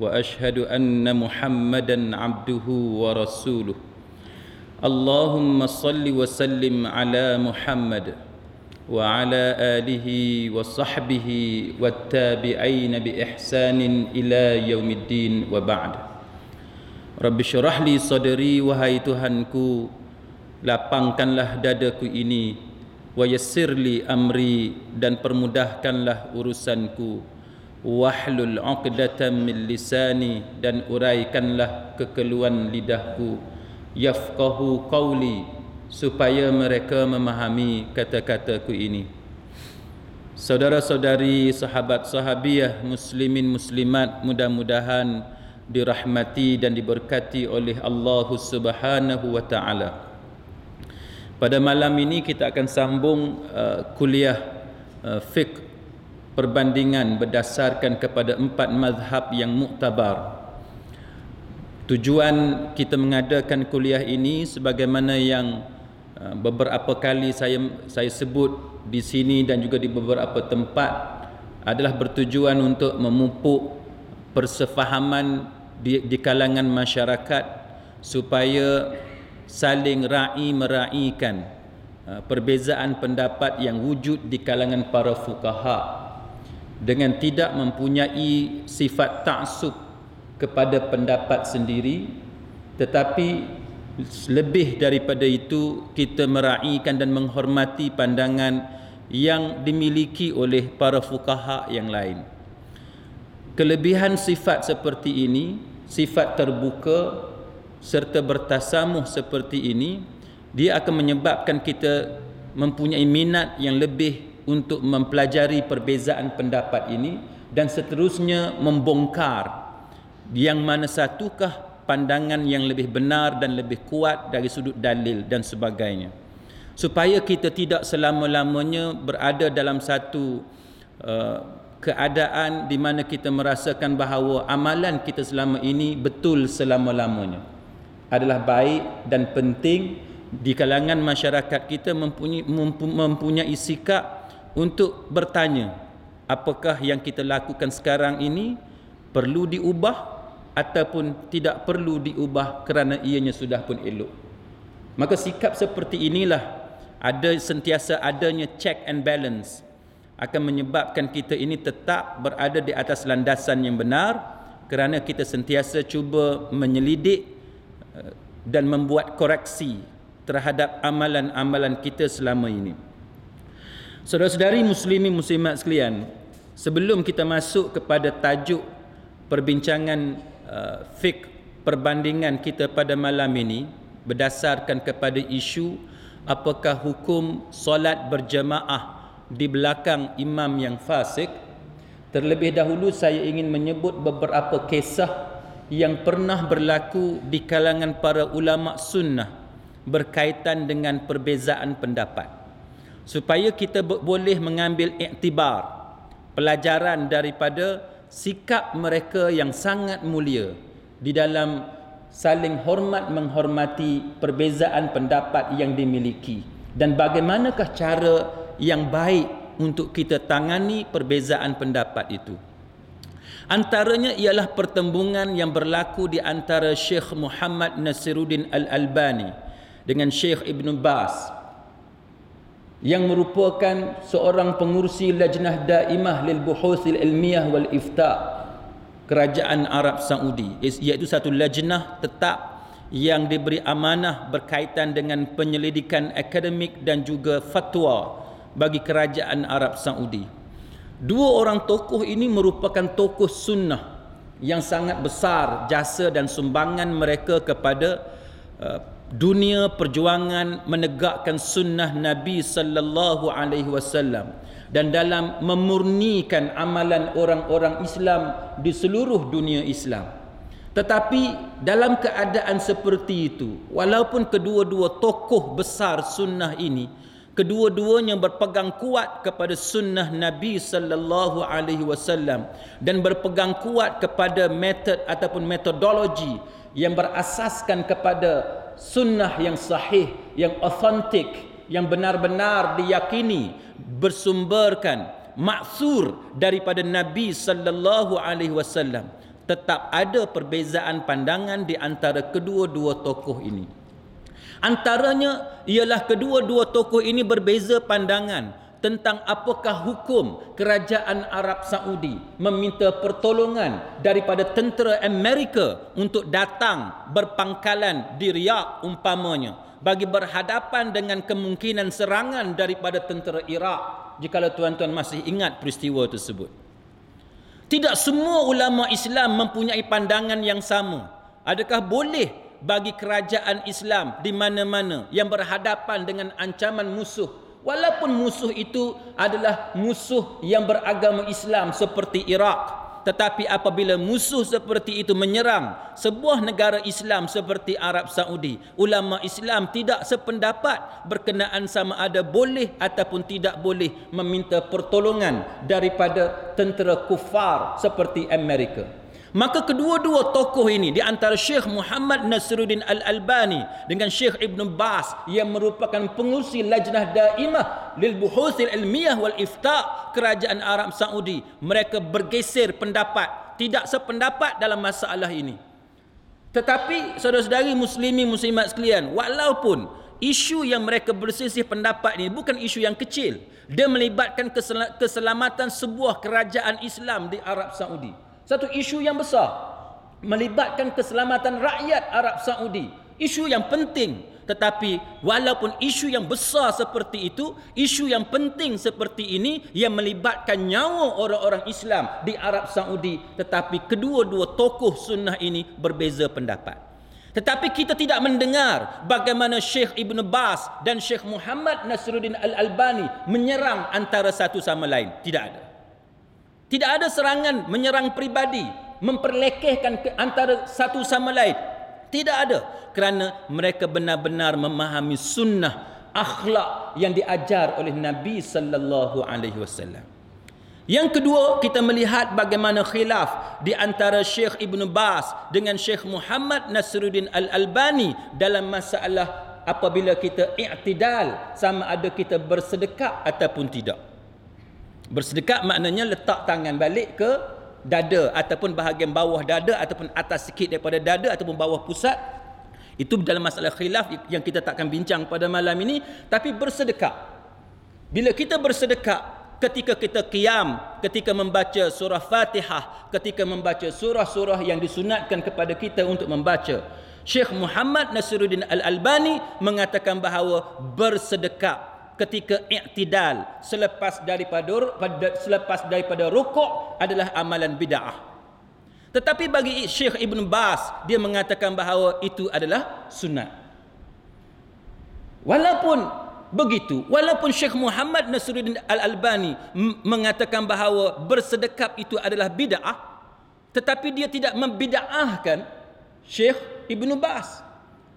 واشهد ان محمدا عبده ورسوله اللهم صل وسلم على محمد وعلى اله وصحبه والتابعين باحسان الى يوم الدين وبعد رب اشرح لي صدري وهي تهنكو lapangkanlah dadaku ini wayassirli amri dan permudahkanlah urusanku wahlul uqdatan min lisani dan uraikanlah kekeluan lidahku yafqahu qawli supaya mereka memahami kata-kataku ini Saudara-saudari sahabat sahabiah muslimin muslimat mudah-mudahan dirahmati dan diberkati oleh Allah Subhanahu wa taala. Pada malam ini kita akan sambung uh, kuliah uh, fiqh perbandingan berdasarkan kepada empat mazhab yang muktabar. Tujuan kita mengadakan kuliah ini sebagaimana yang uh, beberapa kali saya saya sebut di sini dan juga di beberapa tempat adalah bertujuan untuk memupuk persefahaman di, di kalangan masyarakat supaya saling ra'i meraikan uh, perbezaan pendapat yang wujud di kalangan para fukaha' dengan tidak mempunyai sifat ta'sub kepada pendapat sendiri tetapi lebih daripada itu kita meraihkan dan menghormati pandangan yang dimiliki oleh para fukaha yang lain kelebihan sifat seperti ini sifat terbuka serta bertasamuh seperti ini dia akan menyebabkan kita mempunyai minat yang lebih untuk mempelajari perbezaan pendapat ini dan seterusnya membongkar yang mana satukah pandangan yang lebih benar dan lebih kuat dari sudut dalil dan sebagainya supaya kita tidak selama-lamanya berada dalam satu uh, keadaan di mana kita merasakan bahawa amalan kita selama ini betul selama-lamanya adalah baik dan penting di kalangan masyarakat kita mempunyai mempunyai sikap untuk bertanya apakah yang kita lakukan sekarang ini perlu diubah ataupun tidak perlu diubah kerana ianya sudah pun elok. Maka sikap seperti inilah ada sentiasa adanya check and balance akan menyebabkan kita ini tetap berada di atas landasan yang benar kerana kita sentiasa cuba menyelidik eh, dan membuat koreksi terhadap amalan-amalan kita selama ini. Saudara-saudari muslimi muslimat sekalian, sebelum kita masuk kepada tajuk perbincangan uh, fik perbandingan kita pada malam ini berdasarkan kepada isu apakah hukum solat berjemaah di belakang imam yang fasik, terlebih dahulu saya ingin menyebut beberapa kisah yang pernah berlaku di kalangan para ulama sunnah berkaitan dengan perbezaan pendapat supaya kita boleh mengambil iktibar pelajaran daripada sikap mereka yang sangat mulia di dalam saling hormat menghormati perbezaan pendapat yang dimiliki dan bagaimanakah cara yang baik untuk kita tangani perbezaan pendapat itu antaranya ialah pertembungan yang berlaku di antara Syekh Muhammad Nasiruddin Al-Albani dengan Syekh Ibn Bas yang merupakan seorang pengurusi Lajnah Daimah lil Buhuthil Ilmiah wal Ifta Kerajaan Arab Saudi iaitu satu lajnah tetap yang diberi amanah berkaitan dengan penyelidikan akademik dan juga fatwa bagi kerajaan Arab Saudi. Dua orang tokoh ini merupakan tokoh sunnah yang sangat besar jasa dan sumbangan mereka kepada uh, dunia perjuangan menegakkan sunnah Nabi sallallahu alaihi wasallam dan dalam memurnikan amalan orang-orang Islam di seluruh dunia Islam. Tetapi dalam keadaan seperti itu, walaupun kedua-dua tokoh besar sunnah ini kedua-duanya berpegang kuat kepada sunnah Nabi sallallahu alaihi wasallam dan berpegang kuat kepada metod ataupun metodologi yang berasaskan kepada sunnah yang sahih, yang authentic, yang benar-benar diyakini, bersumberkan, maksur daripada Nabi sallallahu alaihi wasallam. Tetap ada perbezaan pandangan di antara kedua-dua tokoh ini. Antaranya ialah kedua-dua tokoh ini berbeza pandangan tentang apakah hukum kerajaan Arab Saudi meminta pertolongan daripada tentera Amerika untuk datang berpangkalan di Riyadh umpamanya bagi berhadapan dengan kemungkinan serangan daripada tentera Iraq jikalau tuan-tuan masih ingat peristiwa tersebut tidak semua ulama Islam mempunyai pandangan yang sama adakah boleh bagi kerajaan Islam di mana-mana yang berhadapan dengan ancaman musuh Walaupun musuh itu adalah musuh yang beragama Islam seperti Iraq, tetapi apabila musuh seperti itu menyerang sebuah negara Islam seperti Arab Saudi, ulama Islam tidak sependapat berkenaan sama ada boleh ataupun tidak boleh meminta pertolongan daripada tentera kufar seperti Amerika. Maka kedua-dua tokoh ini di antara Syekh Muhammad Nasruddin Al-Albani dengan Syekh Ibn Bas yang merupakan pengurusi lajnah daimah lil buhuthil ilmiah wal ifta kerajaan Arab Saudi. Mereka bergeser pendapat. Tidak sependapat dalam masalah ini. Tetapi saudara-saudari muslimi muslimat sekalian walaupun isu yang mereka bersisih pendapat ini bukan isu yang kecil. Dia melibatkan keselamatan sebuah kerajaan Islam di Arab Saudi satu isu yang besar melibatkan keselamatan rakyat Arab Saudi isu yang penting tetapi walaupun isu yang besar seperti itu isu yang penting seperti ini yang melibatkan nyawa orang-orang Islam di Arab Saudi tetapi kedua-dua tokoh sunnah ini berbeza pendapat tetapi kita tidak mendengar bagaimana Sheikh Ibn Bas dan Sheikh Muhammad Nasruddin Al-Albani menyerang antara satu sama lain. Tidak ada. Tidak ada serangan menyerang pribadi, memperlekehkan antara satu sama lain. Tidak ada. Kerana mereka benar-benar memahami sunnah akhlak yang diajar oleh Nabi sallallahu alaihi wasallam. Yang kedua, kita melihat bagaimana khilaf di antara Syekh Ibn Bas dengan Syekh Muhammad Nasruddin Al-Albani dalam masalah apabila kita i'tidal sama ada kita bersedekah ataupun tidak. Bersedekah maknanya letak tangan balik ke dada ataupun bahagian bawah dada ataupun atas sikit daripada dada ataupun bawah pusat. Itu dalam masalah khilaf yang kita takkan bincang pada malam ini. Tapi bersedekah. Bila kita bersedekah ketika kita qiyam, ketika membaca surah Fatihah, ketika membaca surah-surah yang disunatkan kepada kita untuk membaca. Syekh Muhammad Nasiruddin Al-Albani mengatakan bahawa bersedekah ketika i'tidal selepas daripada selepas daripada rukuk adalah amalan bid'ah. Tetapi bagi Syekh Ibn Bas dia mengatakan bahawa itu adalah sunat. Walaupun begitu, walaupun Syekh Muhammad Nasruddin Al-Albani mengatakan bahawa bersedekap itu adalah bid'ah, tetapi dia tidak membid'ahkan Syekh Ibn Bas.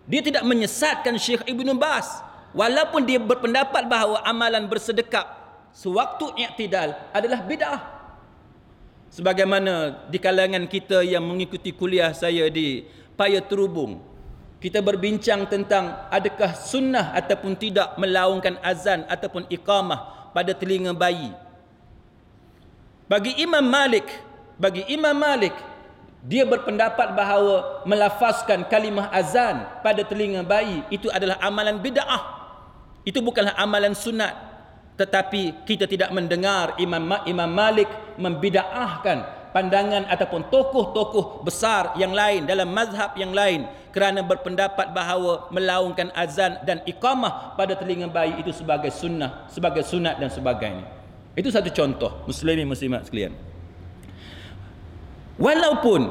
Dia tidak menyesatkan Syekh Ibn Bas walaupun dia berpendapat bahawa amalan bersedekap sewaktu i'tidal adalah bid'ah sebagaimana di kalangan kita yang mengikuti kuliah saya di Paya Terubung kita berbincang tentang adakah sunnah ataupun tidak melaungkan azan ataupun iqamah pada telinga bayi bagi Imam Malik bagi Imam Malik dia berpendapat bahawa melafazkan kalimah azan pada telinga bayi itu adalah amalan bid'ah ah. Itu bukanlah amalan sunat. Tetapi kita tidak mendengar Imam Imam Malik membidaahkan pandangan ataupun tokoh-tokoh besar yang lain dalam mazhab yang lain kerana berpendapat bahawa melaungkan azan dan iqamah pada telinga bayi itu sebagai sunnah, sebagai sunat dan sebagainya. Itu satu contoh muslimin muslimat sekalian. Walaupun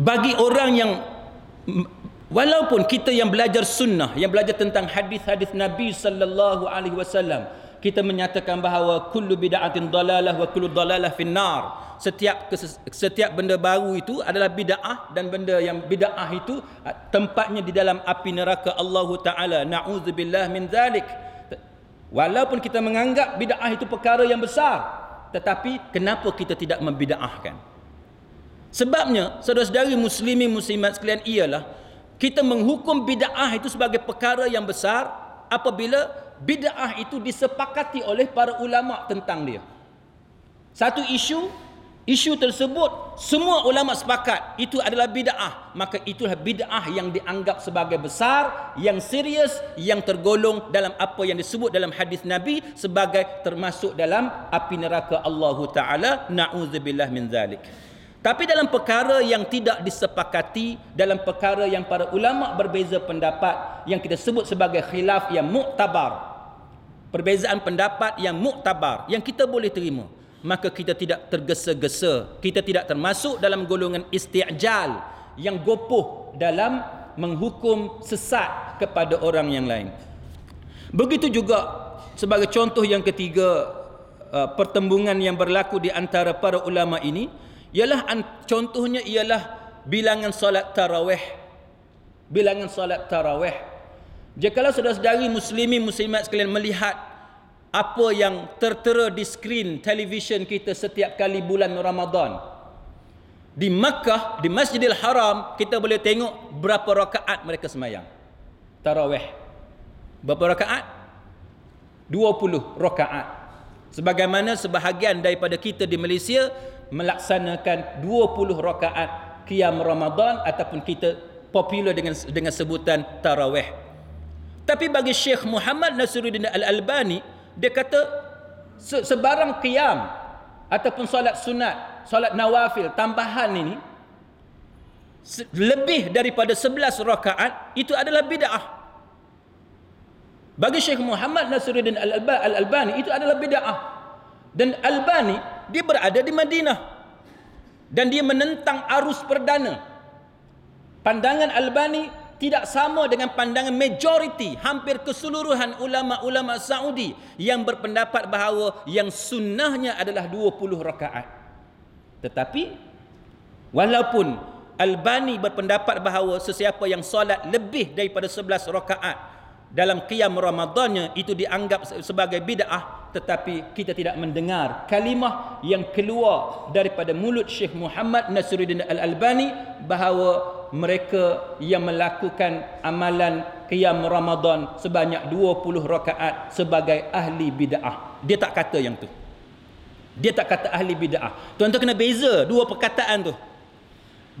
bagi orang yang Walaupun kita yang belajar sunnah, yang belajar tentang hadis-hadis Nabi sallallahu alaihi wasallam, kita menyatakan bahawa kullu bid'atin dalalah wa kullu dalalah finnar. Setiap setiap benda baru itu adalah bid'ah dan benda yang bid'ah itu tempatnya di dalam api neraka Allah Taala. Nauzubillah min zalik. Walaupun kita menganggap bid'ah itu perkara yang besar, tetapi kenapa kita tidak membid'ahkan? Sebabnya saudara-saudari muslimin muslimat sekalian ialah kita menghukum bid'ah itu sebagai perkara yang besar apabila bid'ah itu disepakati oleh para ulama tentang dia. Satu isu, isu tersebut semua ulama sepakat itu adalah bid'ah, maka itulah bid'ah yang dianggap sebagai besar, yang serius, yang tergolong dalam apa yang disebut dalam hadis Nabi sebagai termasuk dalam api neraka Allah Taala. Nauzubillah min zalik. Tapi dalam perkara yang tidak disepakati, dalam perkara yang para ulama berbeza pendapat yang kita sebut sebagai khilaf yang muktabar. Perbezaan pendapat yang muktabar yang kita boleh terima, maka kita tidak tergesa-gesa, kita tidak termasuk dalam golongan isti'jal yang gopoh dalam menghukum sesat kepada orang yang lain. Begitu juga sebagai contoh yang ketiga uh, pertembungan yang berlaku di antara para ulama ini ialah contohnya ialah bilangan salat tarawih bilangan salat tarawih jikalau saudara-saudari muslimi muslimat sekalian melihat apa yang tertera di skrin televisyen kita setiap kali bulan Ramadan di Makkah di Masjidil Haram kita boleh tengok berapa rakaat mereka semayang tarawih berapa rakaat 20 rakaat sebagaimana sebahagian daripada kita di Malaysia melaksanakan 20 rakaat qiyam Ramadan ataupun kita popular dengan dengan sebutan tarawih. Tapi bagi Syekh Muhammad Nasiruddin Al-Albani, dia kata sebarang qiyam ataupun solat sunat, solat nawafil tambahan ini lebih daripada 11 rakaat itu adalah bidah. Bagi Syekh Muhammad Nasiruddin Al-Albani itu adalah bidah. Dan Albani dia berada di Madinah dan dia menentang arus perdana pandangan Albani tidak sama dengan pandangan majoriti hampir keseluruhan ulama-ulama Saudi yang berpendapat bahawa yang sunnahnya adalah 20 rakaat tetapi walaupun Albani berpendapat bahawa sesiapa yang solat lebih daripada 11 rakaat dalam qiyam Ramadannya itu dianggap sebagai bid'ah ah, tetapi kita tidak mendengar kalimah yang keluar daripada mulut Syekh Muhammad Nasruddin Al-Albani bahawa mereka yang melakukan amalan qiyam Ramadan sebanyak 20 rakaat sebagai ahli bidah. Dia tak kata yang tu. Dia tak kata ahli bidah. Tuan-tuan kena beza dua perkataan tu.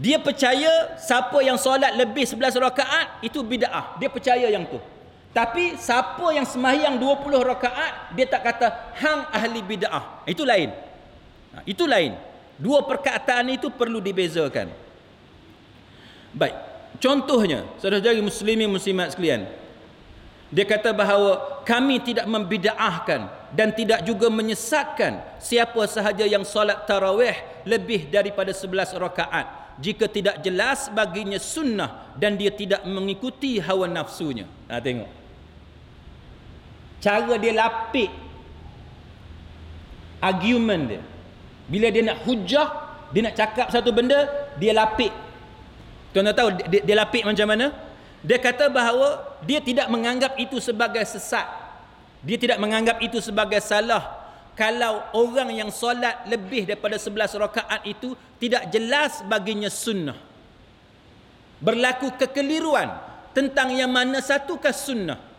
Dia percaya siapa yang solat lebih 11 rakaat itu bidah. Dia percaya yang tu. Tapi siapa yang semahyang 20 rakaat dia tak kata hang ahli bid'ah. Itu lain. Ha, itu lain. Dua perkataan itu perlu dibezakan. Baik. Contohnya, saudara-saudari muslimin muslimat sekalian. Dia kata bahawa kami tidak membida'ahkan dan tidak juga menyesatkan siapa sahaja yang solat tarawih lebih daripada 11 rakaat jika tidak jelas baginya sunnah dan dia tidak mengikuti hawa nafsunya. Ha, tengok cara dia lapik argument dia bila dia nak hujah dia nak cakap satu benda dia lapik tuan-tuan tahu dia, dia lapik macam mana dia kata bahawa dia tidak menganggap itu sebagai sesat dia tidak menganggap itu sebagai salah kalau orang yang solat lebih daripada 11 rakaat itu tidak jelas baginya sunnah berlaku kekeliruan tentang yang mana satukah sunnah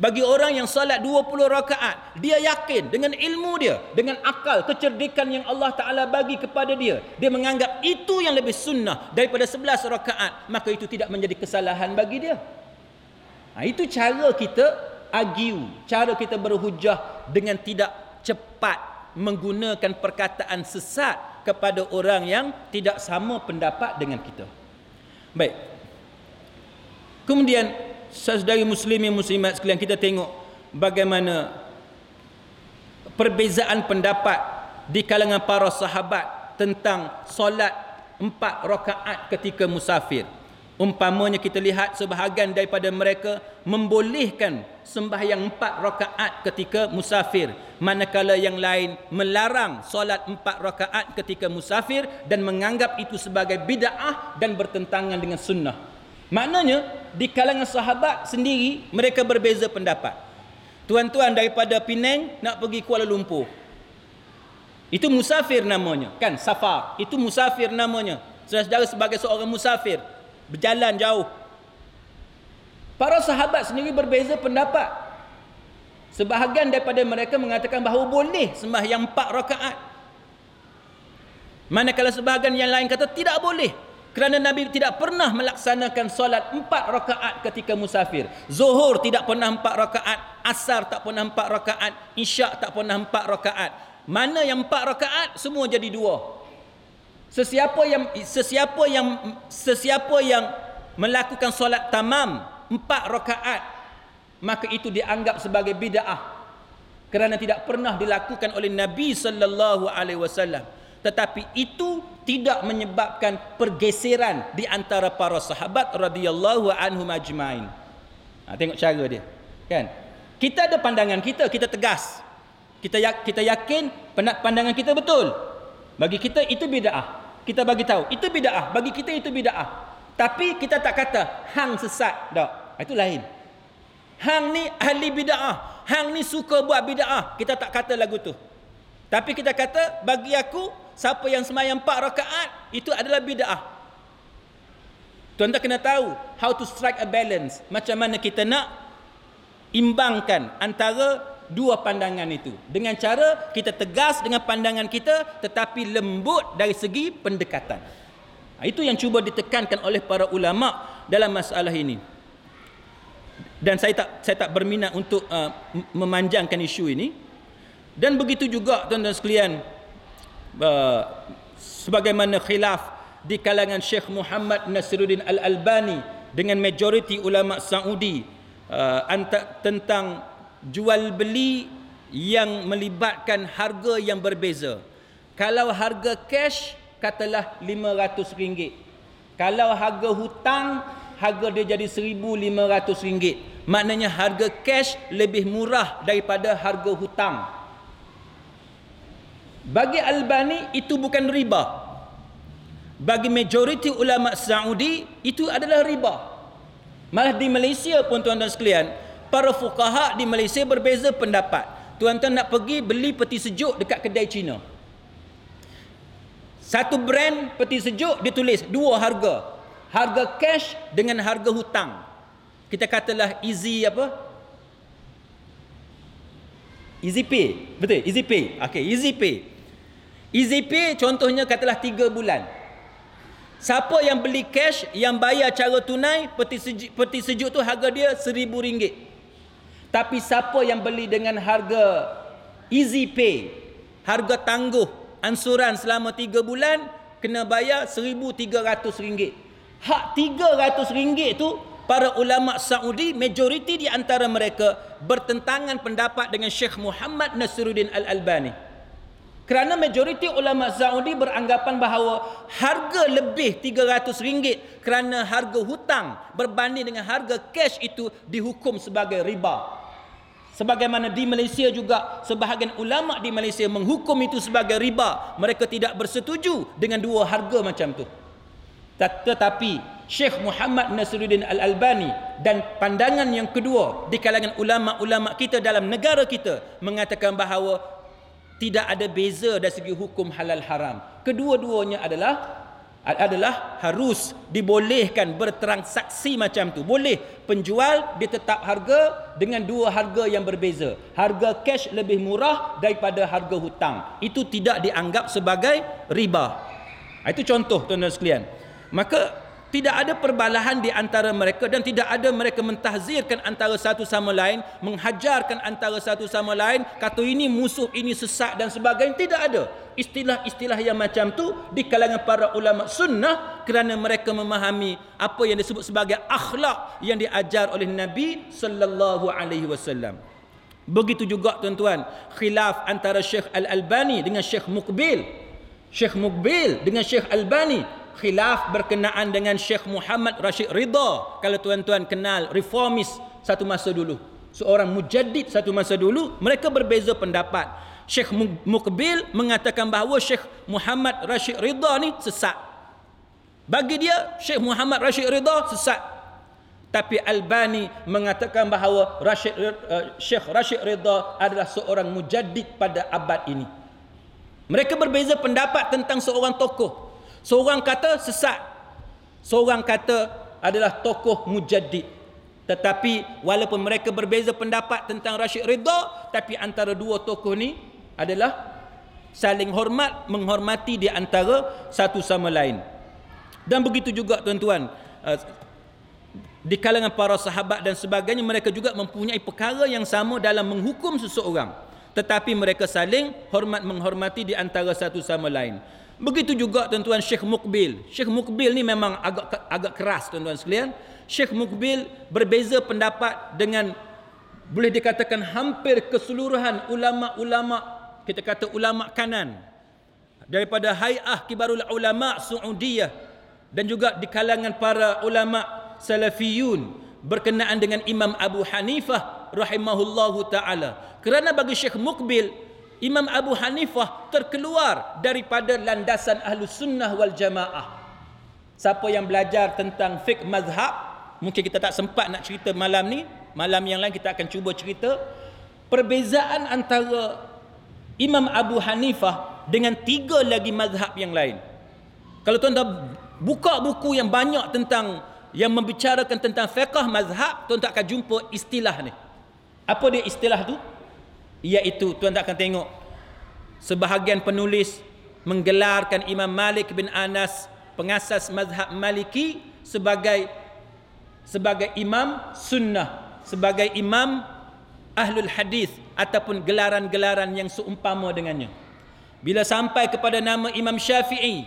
bagi orang yang salat 20 rakaat, dia yakin dengan ilmu dia, dengan akal, kecerdikan yang Allah Ta'ala bagi kepada dia. Dia menganggap itu yang lebih sunnah daripada 11 rakaat. Maka itu tidak menjadi kesalahan bagi dia. Nah, ha, itu cara kita agiu, cara kita berhujah dengan tidak cepat menggunakan perkataan sesat kepada orang yang tidak sama pendapat dengan kita. Baik. Kemudian saudari muslimin muslimat sekalian kita tengok bagaimana perbezaan pendapat di kalangan para sahabat tentang solat empat rakaat ketika musafir. Umpamanya kita lihat sebahagian daripada mereka membolehkan sembahyang empat rakaat ketika musafir. Manakala yang lain melarang solat empat rakaat ketika musafir dan menganggap itu sebagai bida'ah dan bertentangan dengan sunnah. Maknanya di kalangan sahabat sendiri mereka berbeza pendapat. Tuan-tuan daripada Pinang nak pergi Kuala Lumpur. Itu musafir namanya, kan? Safar. Itu musafir namanya. Saudara-saudara sebagai seorang musafir berjalan jauh. Para sahabat sendiri berbeza pendapat. Sebahagian daripada mereka mengatakan bahawa boleh sembahyang empat rakaat. Manakala sebahagian yang lain kata tidak boleh. Kerana Nabi tidak pernah melaksanakan solat empat rakaat ketika musafir. Zuhur tidak pernah empat rakaat. Asar tak pernah empat rakaat. Isyak tak pernah empat rakaat. Mana yang empat rakaat, semua jadi dua. Sesiapa yang sesiapa yang sesiapa yang melakukan solat tamam empat rakaat maka itu dianggap sebagai bid'ah kerana tidak pernah dilakukan oleh Nabi sallallahu alaihi wasallam tetapi itu tidak menyebabkan pergeseran di antara para sahabat radhiyallahu anhum ajmain ha, tengok cara dia kan kita ada pandangan kita kita tegas kita ya-, kita yakin pandangan kita betul bagi kita itu bidah kita bagi tahu itu bidah bagi kita itu bidah tapi kita tak kata hang sesat dak ha, itu lain hang ni ahli bidah hang ni suka buat bidah kita tak kata lagu tu tapi kita kata bagi aku siapa yang semayang empat rakaat itu adalah bid'ah tuan tak kena tahu how to strike a balance macam mana kita nak imbangkan antara dua pandangan itu dengan cara kita tegas dengan pandangan kita tetapi lembut dari segi pendekatan ha, itu yang cuba ditekankan oleh para ulama dalam masalah ini dan saya tak saya tak berminat untuk uh, memanjangkan isu ini dan begitu juga tuan-tuan sekalian uh, sebagaimana khilaf di kalangan Syekh Muhammad Nasiruddin Al-Albani dengan majoriti ulama Saudi uh, tentang jual beli yang melibatkan harga yang berbeza. Kalau harga cash katalah lima ratus ringgit, Kalau harga hutang harga dia jadi seribu lima ratus ringgit. Maknanya harga cash lebih murah daripada harga hutang. Bagi Albani itu bukan riba. Bagi majoriti ulama Saudi itu adalah riba. Malah di Malaysia pun tuan-tuan sekalian, para fuqaha di Malaysia berbeza pendapat. Tuan-tuan nak pergi beli peti sejuk dekat kedai Cina. Satu brand peti sejuk ditulis dua harga. Harga cash dengan harga hutang. Kita katalah easy apa? Easy pay. Betul? Easy pay. Okey, easy pay. Easy pay contohnya katalah 3 bulan. Siapa yang beli cash yang bayar cara tunai peti sejuk, peti sejuk tu harga dia seribu ringgit. Tapi siapa yang beli dengan harga easy pay, harga tangguh ansuran selama tiga bulan kena bayar seribu tiga ratus ringgit. Hak tiga ratus ringgit tu para ulama Saudi majoriti di antara mereka bertentangan pendapat dengan Sheikh Muhammad Nasiruddin Al-Albani. Kerana majoriti ulama Saudi beranggapan bahawa harga lebih RM300 kerana harga hutang berbanding dengan harga cash itu dihukum sebagai riba. Sebagaimana di Malaysia juga sebahagian ulama di Malaysia menghukum itu sebagai riba. Mereka tidak bersetuju dengan dua harga macam tu. Tetapi Syekh Muhammad Nasruddin Al-Albani dan pandangan yang kedua di kalangan ulama-ulama kita dalam negara kita mengatakan bahawa tidak ada beza dari segi hukum halal haram. Kedua-duanya adalah adalah harus dibolehkan bertransaksi macam tu. Boleh penjual ditetap harga dengan dua harga yang berbeza. Harga cash lebih murah daripada harga hutang. Itu tidak dianggap sebagai riba. Ha, itu contoh tuan-tuan sekalian. Maka tidak ada perbalahan di antara mereka dan tidak ada mereka mentahzirkan antara satu sama lain menghajarkan antara satu sama lain kata ini musuh ini sesak dan sebagainya tidak ada istilah-istilah yang macam tu di kalangan para ulama sunnah kerana mereka memahami apa yang disebut sebagai akhlak yang diajar oleh Nabi sallallahu alaihi wasallam begitu juga tuan-tuan khilaf antara Syekh Al-Albani dengan Syekh Mukbil Syekh Mukbil dengan Syekh Albani khilaf berkenaan dengan Sheikh Muhammad Rashid Ridha kalau tuan-tuan kenal reformis satu masa dulu seorang mujaddid satu masa dulu mereka berbeza pendapat Sheikh Mukbil mengatakan bahawa Sheikh Muhammad Rashid Ridha ni sesat bagi dia Sheikh Muhammad Rashid Ridha sesat tapi Albani mengatakan bahawa Rashid, uh, Sheikh Rashid Ridha adalah seorang mujaddid pada abad ini. Mereka berbeza pendapat tentang seorang tokoh. Seorang kata sesat. Seorang kata adalah tokoh mujaddid. Tetapi walaupun mereka berbeza pendapat tentang Rashid Ridha, tapi antara dua tokoh ni adalah saling hormat, menghormati di antara satu sama lain. Dan begitu juga tuan-tuan, eh, di kalangan para sahabat dan sebagainya mereka juga mempunyai perkara yang sama dalam menghukum seseorang tetapi mereka saling hormat menghormati di antara satu sama lain Begitu juga tuan-tuan Syekh Mukbil. Syekh Mukbil ni memang agak agak keras tuan-tuan sekalian. Syekh Mukbil berbeza pendapat dengan boleh dikatakan hampir keseluruhan ulama-ulama kita kata ulama kanan daripada Hai'ah Kibarul Ulama Saudiyah dan juga di kalangan para ulama salafiyun berkenaan dengan Imam Abu Hanifah rahimahullahu taala kerana bagi Syekh Mukbil Imam Abu Hanifah terkeluar daripada landasan ahlu sunnah wal jamaah. Siapa yang belajar tentang fiqh mazhab, mungkin kita tak sempat nak cerita malam ni. Malam yang lain kita akan cuba cerita. Perbezaan antara Imam Abu Hanifah dengan tiga lagi mazhab yang lain. Kalau tuan dah buka buku yang banyak tentang yang membicarakan tentang fiqh mazhab, tuan tak akan jumpa istilah ni. Apa dia istilah tu? iaitu tuan tak akan tengok sebahagian penulis menggelarkan Imam Malik bin Anas pengasas mazhab Maliki sebagai sebagai imam sunnah sebagai imam ahlul hadis ataupun gelaran-gelaran yang seumpama dengannya bila sampai kepada nama Imam Syafi'i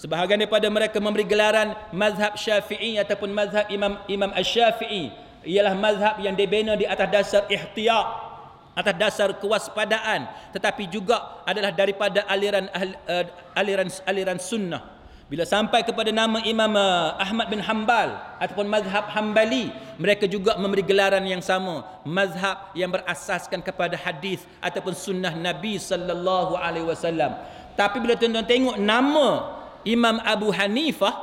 sebahagian daripada mereka memberi gelaran mazhab Syafi'i ataupun mazhab Imam Imam Asy-Syafi'i ialah mazhab yang dibina di atas dasar ihtiyat atas dasar kewaspadaan tetapi juga adalah daripada aliran eh, aliran aliran sunnah bila sampai kepada nama Imam eh, Ahmad bin Hanbal ataupun mazhab Hanbali mereka juga memberi gelaran yang sama mazhab yang berasaskan kepada hadis ataupun sunnah Nabi sallallahu alaihi wasallam tapi bila tuan-tuan tengok nama Imam Abu Hanifah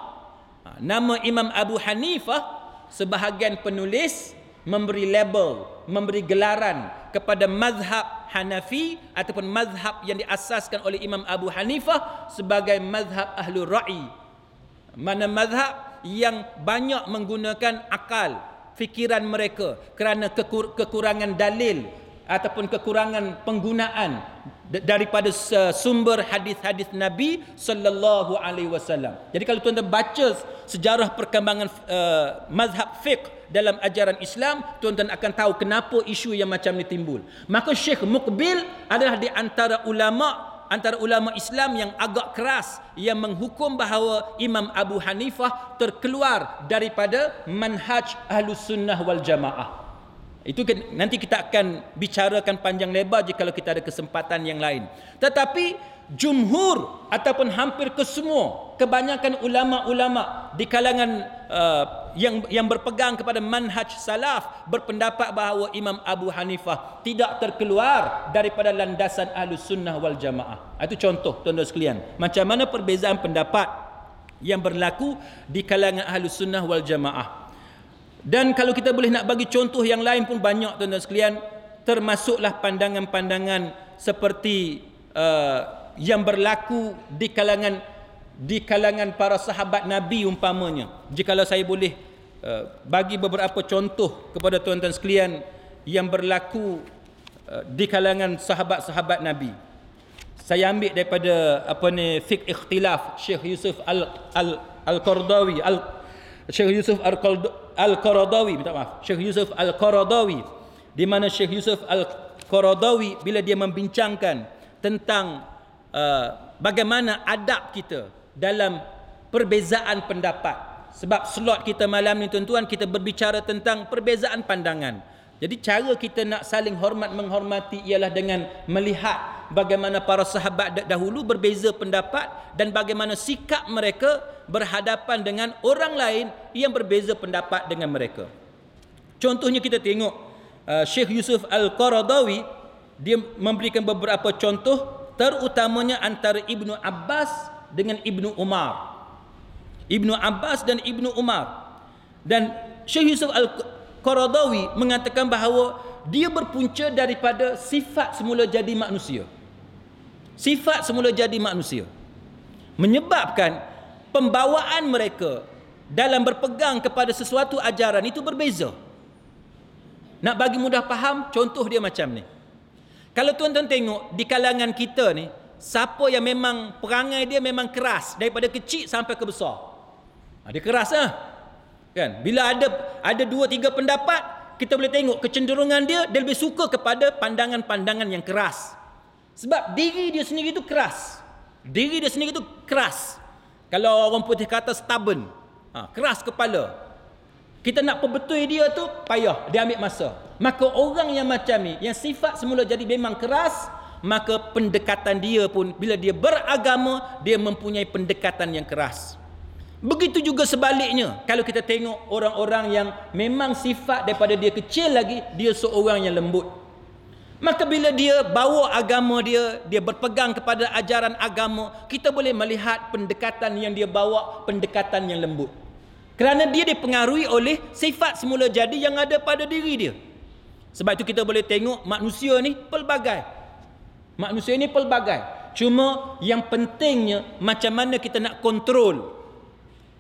ha, nama Imam Abu Hanifah sebahagian penulis memberi label, memberi gelaran kepada mazhab Hanafi ataupun mazhab yang diasaskan oleh Imam Abu Hanifah sebagai mazhab ahlu ra'i. Mana mazhab yang banyak menggunakan akal, fikiran mereka kerana kekur- kekurangan dalil ataupun kekurangan penggunaan daripada sumber hadis-hadis Nabi sallallahu alaihi wasallam. Jadi kalau tuan-tuan baca sejarah perkembangan uh, mazhab fiqh dalam ajaran Islam, tuan-tuan akan tahu kenapa isu yang macam ni timbul. Maka Syekh Mukbil adalah di antara ulama antara ulama Islam yang agak keras yang menghukum bahawa Imam Abu Hanifah terkeluar daripada manhaj Ahlus Sunnah wal Jamaah. Itu nanti kita akan bicarakan panjang lebar jika kita ada kesempatan yang lain. Tetapi jumhur ataupun hampir kesemua kebanyakan ulama-ulama di kalangan uh, yang yang berpegang kepada manhaj salaf berpendapat bahawa Imam Abu Hanifah tidak terkeluar daripada landasan Ahlus Sunnah wal Jamaah. Ah, itu contoh tuan-tuan sekalian. Macam mana perbezaan pendapat yang berlaku di kalangan Ahlus Sunnah wal Jamaah. Dan kalau kita boleh nak bagi contoh yang lain pun banyak tuan-tuan sekalian termasuklah pandangan-pandangan seperti uh, yang berlaku di kalangan di kalangan para sahabat Nabi umpamanya. jika Jikalau saya boleh eh, bagi beberapa contoh kepada tuan-tuan sekalian yang berlaku eh, di kalangan sahabat-sahabat Nabi. Saya ambil daripada apa ni fik ikhtilaf Syekh Yusuf Al Al Al Qardawi Al Syekh Yusuf Al Al Qardawi minta maaf Syekh Yusuf Al Qardawi di mana Syekh Yusuf Al Qardawi bila dia membincangkan tentang uh, bagaimana adab kita dalam perbezaan pendapat. Sebab slot kita malam ni tuan-tuan kita berbicara tentang perbezaan pandangan. Jadi cara kita nak saling hormat menghormati ialah dengan melihat bagaimana para sahabat dahulu berbeza pendapat dan bagaimana sikap mereka berhadapan dengan orang lain yang berbeza pendapat dengan mereka. Contohnya kita tengok uh, Syekh Yusuf Al-Qaradawi dia memberikan beberapa contoh terutamanya antara Ibnu Abbas dengan Ibnu Umar. Ibnu Abbas dan Ibnu Umar. Dan Syekh Yusuf Al-Qaradawi mengatakan bahawa dia berpunca daripada sifat semula jadi manusia. Sifat semula jadi manusia. Menyebabkan pembawaan mereka dalam berpegang kepada sesuatu ajaran itu berbeza. Nak bagi mudah faham, contoh dia macam ni. Kalau tuan-tuan tengok di kalangan kita ni, siapa yang memang perangai dia memang keras daripada kecil sampai ke besar. Ha, dia keras lah. Kan? Bila ada ada dua tiga pendapat, kita boleh tengok kecenderungan dia, dia lebih suka kepada pandangan-pandangan yang keras. Sebab diri dia sendiri itu keras. Diri dia sendiri itu keras. Kalau orang putih kata stubborn. Ha, keras kepala. Kita nak perbetul dia tu payah. Dia ambil masa. Maka orang yang macam ni, yang sifat semula jadi memang keras, maka pendekatan dia pun bila dia beragama dia mempunyai pendekatan yang keras begitu juga sebaliknya kalau kita tengok orang-orang yang memang sifat daripada dia kecil lagi dia seorang yang lembut maka bila dia bawa agama dia dia berpegang kepada ajaran agama kita boleh melihat pendekatan yang dia bawa pendekatan yang lembut kerana dia dipengaruhi oleh sifat semula jadi yang ada pada diri dia sebab itu kita boleh tengok manusia ni pelbagai. Manusia ini pelbagai. Cuma yang pentingnya macam mana kita nak kontrol.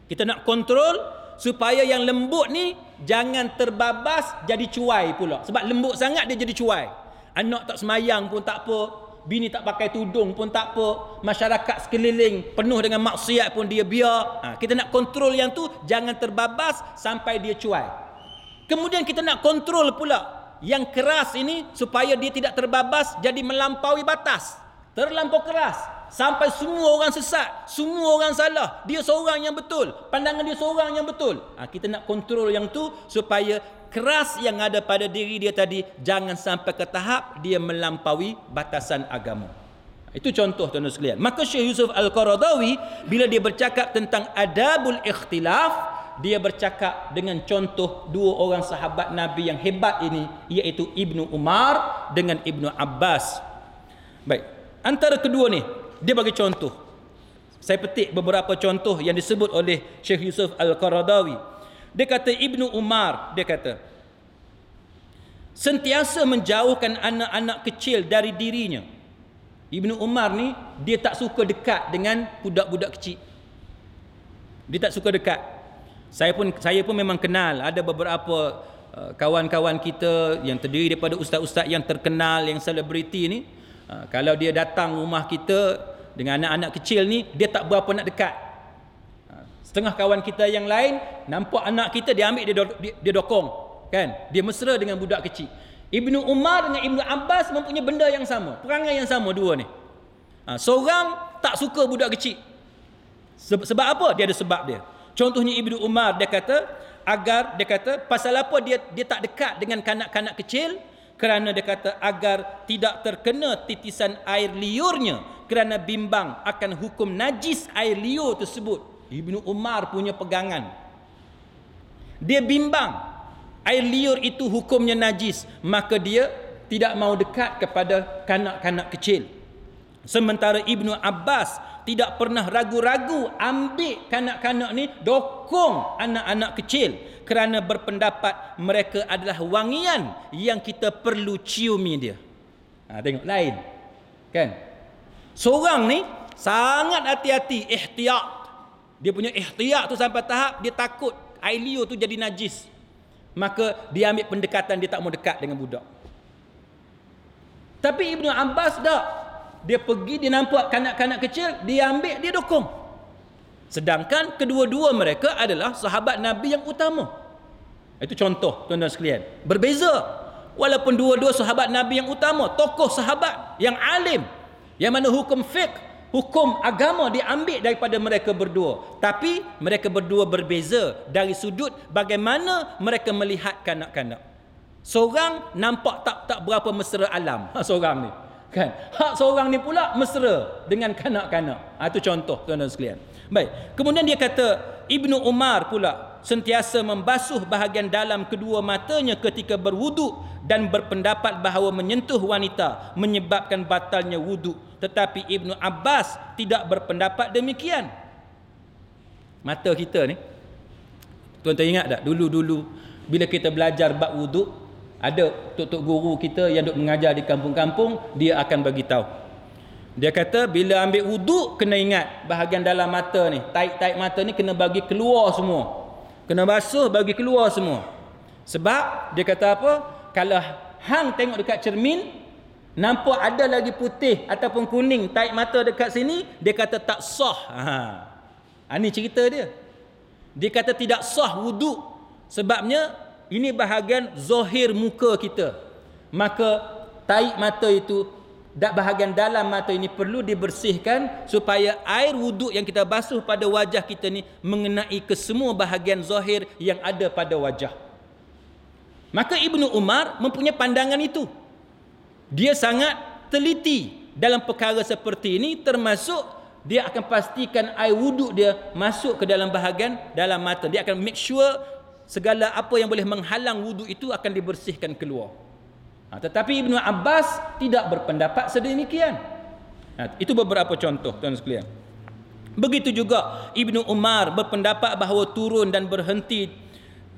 Kita nak kontrol supaya yang lembut ni jangan terbabas jadi cuai pula. Sebab lembut sangat dia jadi cuai. Anak tak semayang pun tak apa. Bini tak pakai tudung pun tak apa. Masyarakat sekeliling penuh dengan maksiat pun dia biar. Ha, kita nak kontrol yang tu jangan terbabas sampai dia cuai. Kemudian kita nak kontrol pula yang keras ini supaya dia tidak terbabas jadi melampaui batas terlampau keras sampai semua orang sesat semua orang salah dia seorang yang betul pandangan dia seorang yang betul ha, kita nak kontrol yang tu supaya keras yang ada pada diri dia tadi jangan sampai ke tahap dia melampaui batasan agama itu contoh tuan-tuan sekalian maka Syekh Yusuf Al-Qaradawi bila dia bercakap tentang adabul ikhtilaf dia bercakap dengan contoh dua orang sahabat Nabi yang hebat ini iaitu Ibnu Umar dengan Ibnu Abbas. Baik, antara kedua ni dia bagi contoh. Saya petik beberapa contoh yang disebut oleh Syekh Yusuf Al-Qaradawi. Dia kata Ibnu Umar, dia kata sentiasa menjauhkan anak-anak kecil dari dirinya. Ibnu Umar ni dia tak suka dekat dengan budak-budak kecil. Dia tak suka dekat saya pun saya pun memang kenal ada beberapa uh, kawan-kawan kita yang terdiri daripada ustaz-ustaz yang terkenal yang selebriti ni uh, kalau dia datang rumah kita dengan anak-anak kecil ni dia tak berapa nak dekat uh, setengah kawan kita yang lain nampak anak kita dia ambil dia do, dia, dia dokong kan dia mesra dengan budak kecil Ibnu Umar dengan Ibnu Abbas mempunyai benda yang sama perangai yang sama dua ni seorang tak suka budak kecil sebab apa dia ada sebab dia Contohnya Ibnu Umar dia kata agar dia kata pasal apa dia dia tak dekat dengan kanak-kanak kecil kerana dia kata agar tidak terkena titisan air liurnya kerana bimbang akan hukum najis air liur tersebut. Ibnu Umar punya pegangan. Dia bimbang air liur itu hukumnya najis, maka dia tidak mau dekat kepada kanak-kanak kecil. Sementara Ibnu Abbas tidak pernah ragu-ragu ambil kanak-kanak ni dokong anak-anak kecil kerana berpendapat mereka adalah wangian yang kita perlu ciumi dia. Ha, tengok lain. Kan? Seorang ni sangat hati-hati ihtiyat. Dia punya ihtiyat tu sampai tahap dia takut Ailio tu jadi najis. Maka dia ambil pendekatan dia tak mau dekat dengan budak. Tapi Ibnu Abbas dah dia pergi dia nampak kanak-kanak kecil dia ambil dia dukung sedangkan kedua-dua mereka adalah sahabat nabi yang utama itu contoh tuan-tuan sekalian berbeza walaupun dua-dua sahabat nabi yang utama tokoh sahabat yang alim yang mana hukum fiqh hukum agama diambil daripada mereka berdua tapi mereka berdua berbeza dari sudut bagaimana mereka melihat kanak-kanak seorang nampak tak tak berapa mesra alam seorang ni kan hak seorang ni pula mesra dengan kanak-kanak ha, itu contoh tuan-tuan sekalian baik kemudian dia kata Ibnu Umar pula sentiasa membasuh bahagian dalam kedua matanya ketika berwuduk dan berpendapat bahawa menyentuh wanita menyebabkan batalnya wuduk tetapi Ibnu Abbas tidak berpendapat demikian mata kita ni tuan-tuan ingat tak dulu-dulu bila kita belajar bab wuduk ada tok guru kita yang duk mengajar di kampung-kampung dia akan bagi tahu dia kata bila ambil wuduk kena ingat bahagian dalam mata ni taik-taik mata ni kena bagi keluar semua kena basuh bagi keluar semua sebab dia kata apa kalau hang tengok dekat cermin nampak ada lagi putih ataupun kuning taik mata dekat sini dia kata tak sah ha. ha cerita dia dia kata tidak sah wuduk sebabnya ini bahagian zahir muka kita. Maka taik mata itu dan bahagian dalam mata ini perlu dibersihkan supaya air wuduk yang kita basuh pada wajah kita ni mengenai ke bahagian zahir yang ada pada wajah. Maka Ibnu Umar mempunyai pandangan itu. Dia sangat teliti dalam perkara seperti ini termasuk dia akan pastikan air wuduk dia masuk ke dalam bahagian dalam mata. Dia akan make sure segala apa yang boleh menghalang wudu itu akan dibersihkan keluar. Ha, tetapi Ibn Abbas tidak berpendapat sedemikian. Ha, itu beberapa contoh tuan sekalian. Begitu juga Ibn Umar berpendapat bahawa turun dan berhenti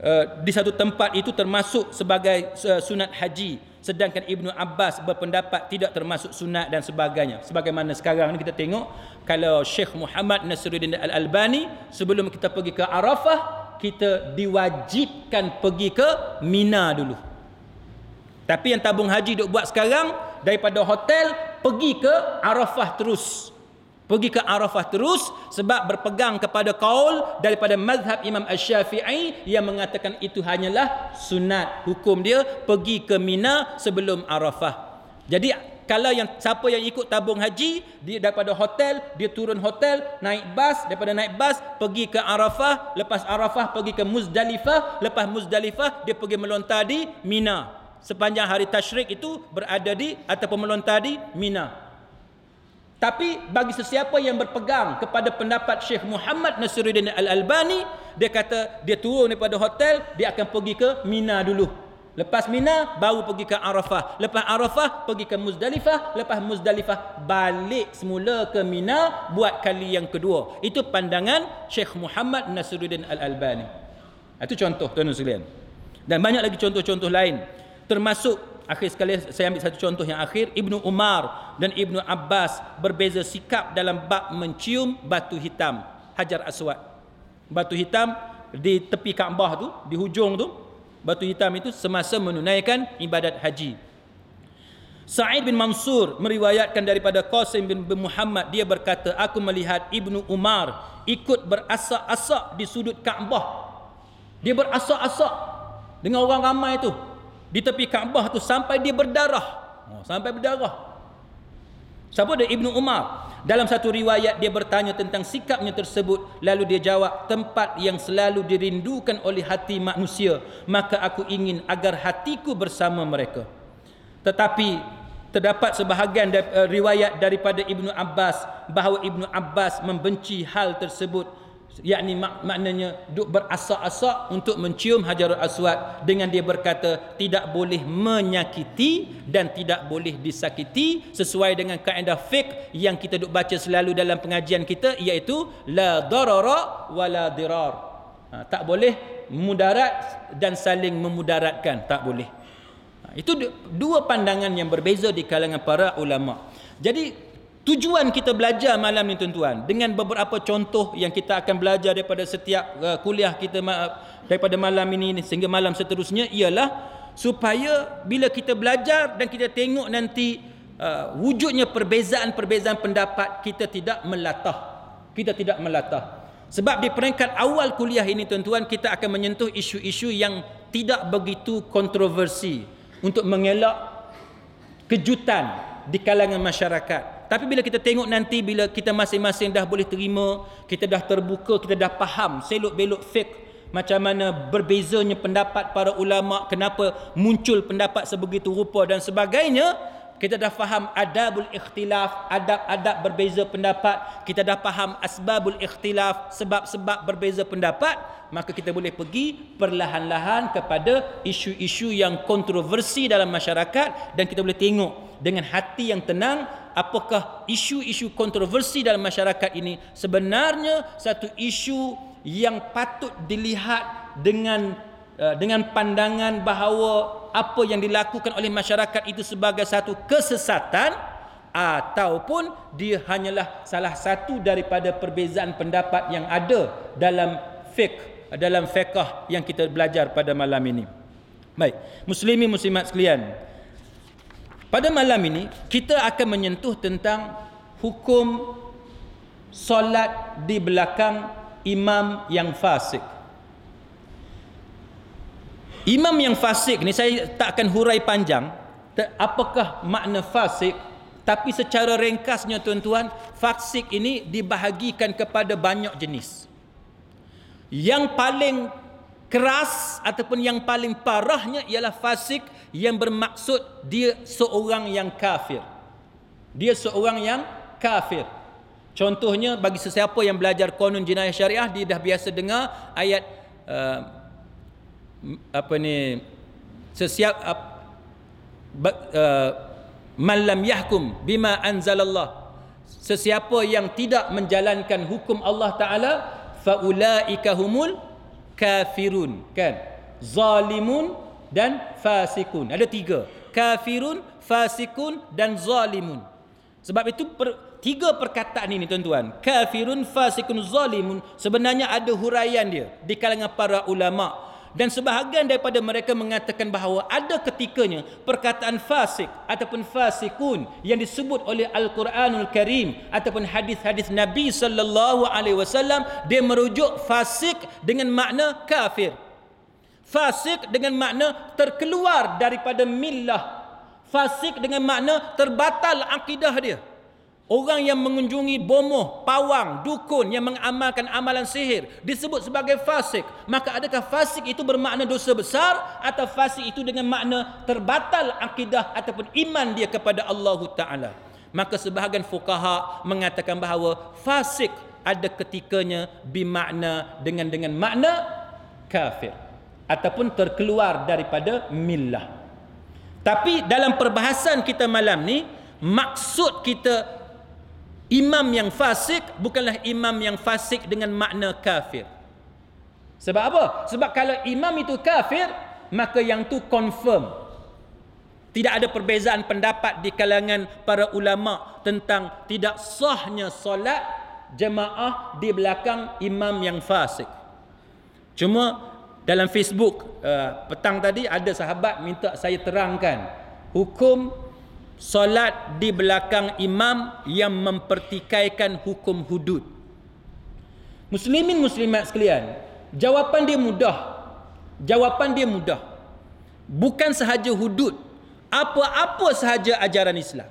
uh, di satu tempat itu termasuk sebagai uh, sunat haji. Sedangkan Ibn Abbas berpendapat tidak termasuk sunat dan sebagainya. Sebagaimana sekarang ini kita tengok kalau Sheikh Muhammad Nasiruddin Al-Albani sebelum kita pergi ke Arafah kita diwajibkan pergi ke Mina dulu. Tapi yang tabung haji duk buat sekarang daripada hotel pergi ke Arafah terus. Pergi ke Arafah terus sebab berpegang kepada kaul daripada mazhab Imam Asy-Syafi'i yang mengatakan itu hanyalah sunat hukum dia pergi ke Mina sebelum Arafah. Jadi kalau yang siapa yang ikut tabung haji dia daripada hotel dia turun hotel naik bas daripada naik bas pergi ke Arafah lepas Arafah pergi ke Muzdalifah lepas Muzdalifah dia pergi melontar di Mina sepanjang hari tashrik itu berada di atau melontar di Mina tapi bagi sesiapa yang berpegang kepada pendapat Syekh Muhammad Nasiruddin Al-Albani, dia kata dia turun daripada hotel, dia akan pergi ke Mina dulu. Lepas Mina baru pergi ke Arafah. Lepas Arafah pergi ke Muzdalifah. Lepas Muzdalifah balik semula ke Mina buat kali yang kedua. Itu pandangan Sheikh Muhammad Nasruddin Al Albani. Ha, itu contoh tuan-tuan sekalian. Dan banyak lagi contoh-contoh lain. Termasuk akhir sekali saya ambil satu contoh yang akhir Ibnu Umar dan Ibnu Abbas berbeza sikap dalam bab mencium batu hitam Hajar Aswad. Batu hitam di tepi Kaabah tu, di hujung tu, batu hitam itu semasa menunaikan ibadat haji. Sa'id bin Mansur meriwayatkan daripada Qasim bin Muhammad dia berkata aku melihat Ibnu Umar ikut berasak-asak di sudut Kaabah. Dia berasak-asak dengan orang ramai itu di tepi Kaabah tu sampai dia berdarah. Oh, sampai berdarah. Siapa dia Ibnu Umar? Dalam satu riwayat dia bertanya tentang sikapnya tersebut lalu dia jawab tempat yang selalu dirindukan oleh hati manusia maka aku ingin agar hatiku bersama mereka. Tetapi terdapat sebahagian eh, riwayat daripada Ibnu Abbas bahawa Ibnu Abbas membenci hal tersebut yakni mak maknanya duk berasak-asak untuk mencium hajar Aswad dengan dia berkata tidak boleh menyakiti dan tidak boleh disakiti sesuai dengan kaedah fiqh yang kita duk baca selalu dalam pengajian kita iaitu la darara wa la dirar ha, tak boleh mudarat dan saling memudaratkan tak boleh ha, itu dua pandangan yang berbeza di kalangan para ulama jadi Tujuan kita belajar malam ni tuan-tuan dengan beberapa contoh yang kita akan belajar daripada setiap uh, kuliah kita daripada malam ini sehingga malam seterusnya ialah supaya bila kita belajar dan kita tengok nanti uh, wujudnya perbezaan-perbezaan pendapat kita tidak melatah. Kita tidak melatah. Sebab di peringkat awal kuliah ini tuan-tuan kita akan menyentuh isu-isu yang tidak begitu kontroversi untuk mengelak kejutan di kalangan masyarakat. Tapi bila kita tengok nanti bila kita masing-masing dah boleh terima, kita dah terbuka, kita dah faham selok-belok fik macam mana berbezanya pendapat para ulama, kenapa muncul pendapat sebegitu rupa dan sebagainya, kita dah faham adabul ikhtilaf, adab-adab berbeza pendapat, kita dah faham asbabul ikhtilaf, sebab-sebab berbeza pendapat, maka kita boleh pergi perlahan-lahan kepada isu-isu yang kontroversi dalam masyarakat dan kita boleh tengok dengan hati yang tenang apakah isu-isu kontroversi dalam masyarakat ini sebenarnya satu isu yang patut dilihat dengan eh, dengan pandangan bahawa apa yang dilakukan oleh masyarakat itu sebagai satu kesesatan ataupun dia hanyalah salah satu daripada perbezaan pendapat yang ada dalam fiqh dalam fiqh yang kita belajar pada malam ini. Baik, muslimi muslimat sekalian, pada malam ini kita akan menyentuh tentang hukum solat di belakang imam yang fasik. Imam yang fasik ni saya tak akan hurai panjang apakah makna fasik tapi secara ringkasnya tuan-tuan fasik ini dibahagikan kepada banyak jenis. Yang paling keras ataupun yang paling parahnya ialah fasik yang bermaksud dia seorang yang kafir. Dia seorang yang kafir. Contohnya bagi sesiapa yang belajar konun jenayah syariah dia dah biasa dengar ayat uh, apa ni sesiap uh, ba, uh, man lam yahkum bima anzalallah sesiapa yang tidak menjalankan hukum Allah taala faulaika humul kafirun kan zalimun dan fasikun ada tiga kafirun fasikun dan zalimun sebab itu per, tiga perkataan ini tuan-tuan kafirun fasikun zalimun sebenarnya ada huraian dia di kalangan para ulama dan sebahagian daripada mereka mengatakan bahawa ada ketikanya perkataan fasik ataupun fasikun yang disebut oleh Al-Quranul Karim ataupun hadis-hadis Nabi sallallahu alaihi wasallam dia merujuk fasik dengan makna kafir. Fasik dengan makna terkeluar daripada millah. Fasik dengan makna terbatal akidah dia. Orang yang mengunjungi bomoh, pawang, dukun yang mengamalkan amalan sihir disebut sebagai fasik. Maka adakah fasik itu bermakna dosa besar atau fasik itu dengan makna terbatal akidah ataupun iman dia kepada Allah Ta'ala? Maka sebahagian fukaha mengatakan bahawa fasik ada ketikanya bimakna dengan dengan makna kafir ataupun terkeluar daripada millah. Tapi dalam perbahasan kita malam ni maksud kita Imam yang fasik bukanlah imam yang fasik dengan makna kafir. Sebab apa? Sebab kalau imam itu kafir, maka yang tu confirm. Tidak ada perbezaan pendapat di kalangan para ulama tentang tidak sahnya solat jemaah di belakang imam yang fasik. Cuma dalam Facebook uh, petang tadi ada sahabat minta saya terangkan hukum solat di belakang imam yang mempertikaikan hukum hudud. Muslimin muslimat sekalian, jawapan dia mudah. Jawapan dia mudah. Bukan sahaja hudud, apa-apa sahaja ajaran Islam.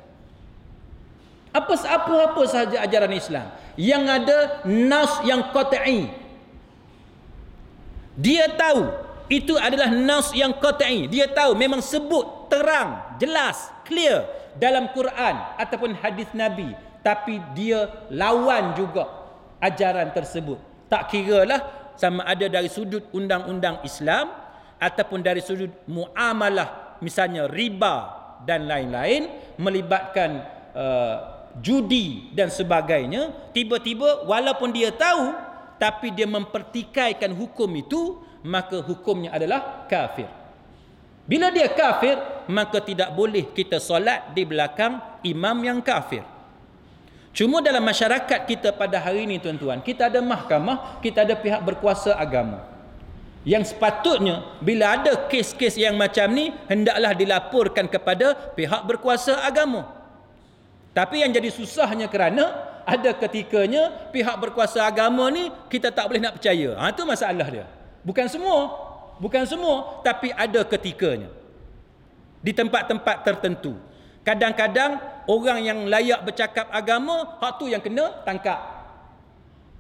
Apa apa-apa sahaja ajaran Islam yang ada nas yang qat'i. Dia tahu itu adalah nas yang qat'i dia tahu memang sebut terang jelas clear dalam Quran ataupun hadis Nabi tapi dia lawan juga ajaran tersebut tak kiralah sama ada dari sudut undang-undang Islam ataupun dari sudut muamalah misalnya riba dan lain-lain melibatkan uh, judi dan sebagainya tiba-tiba walaupun dia tahu tapi dia mempertikaikan hukum itu maka hukumnya adalah kafir. Bila dia kafir, maka tidak boleh kita solat di belakang imam yang kafir. Cuma dalam masyarakat kita pada hari ini tuan-tuan, kita ada mahkamah, kita ada pihak berkuasa agama. Yang sepatutnya bila ada kes-kes yang macam ni hendaklah dilaporkan kepada pihak berkuasa agama. Tapi yang jadi susahnya kerana ada ketikanya pihak berkuasa agama ni kita tak boleh nak percaya. Ha tu masalah dia. Bukan semua, bukan semua, tapi ada ketikanya. Di tempat-tempat tertentu. Kadang-kadang orang yang layak bercakap agama, hak tu yang kena tangkap.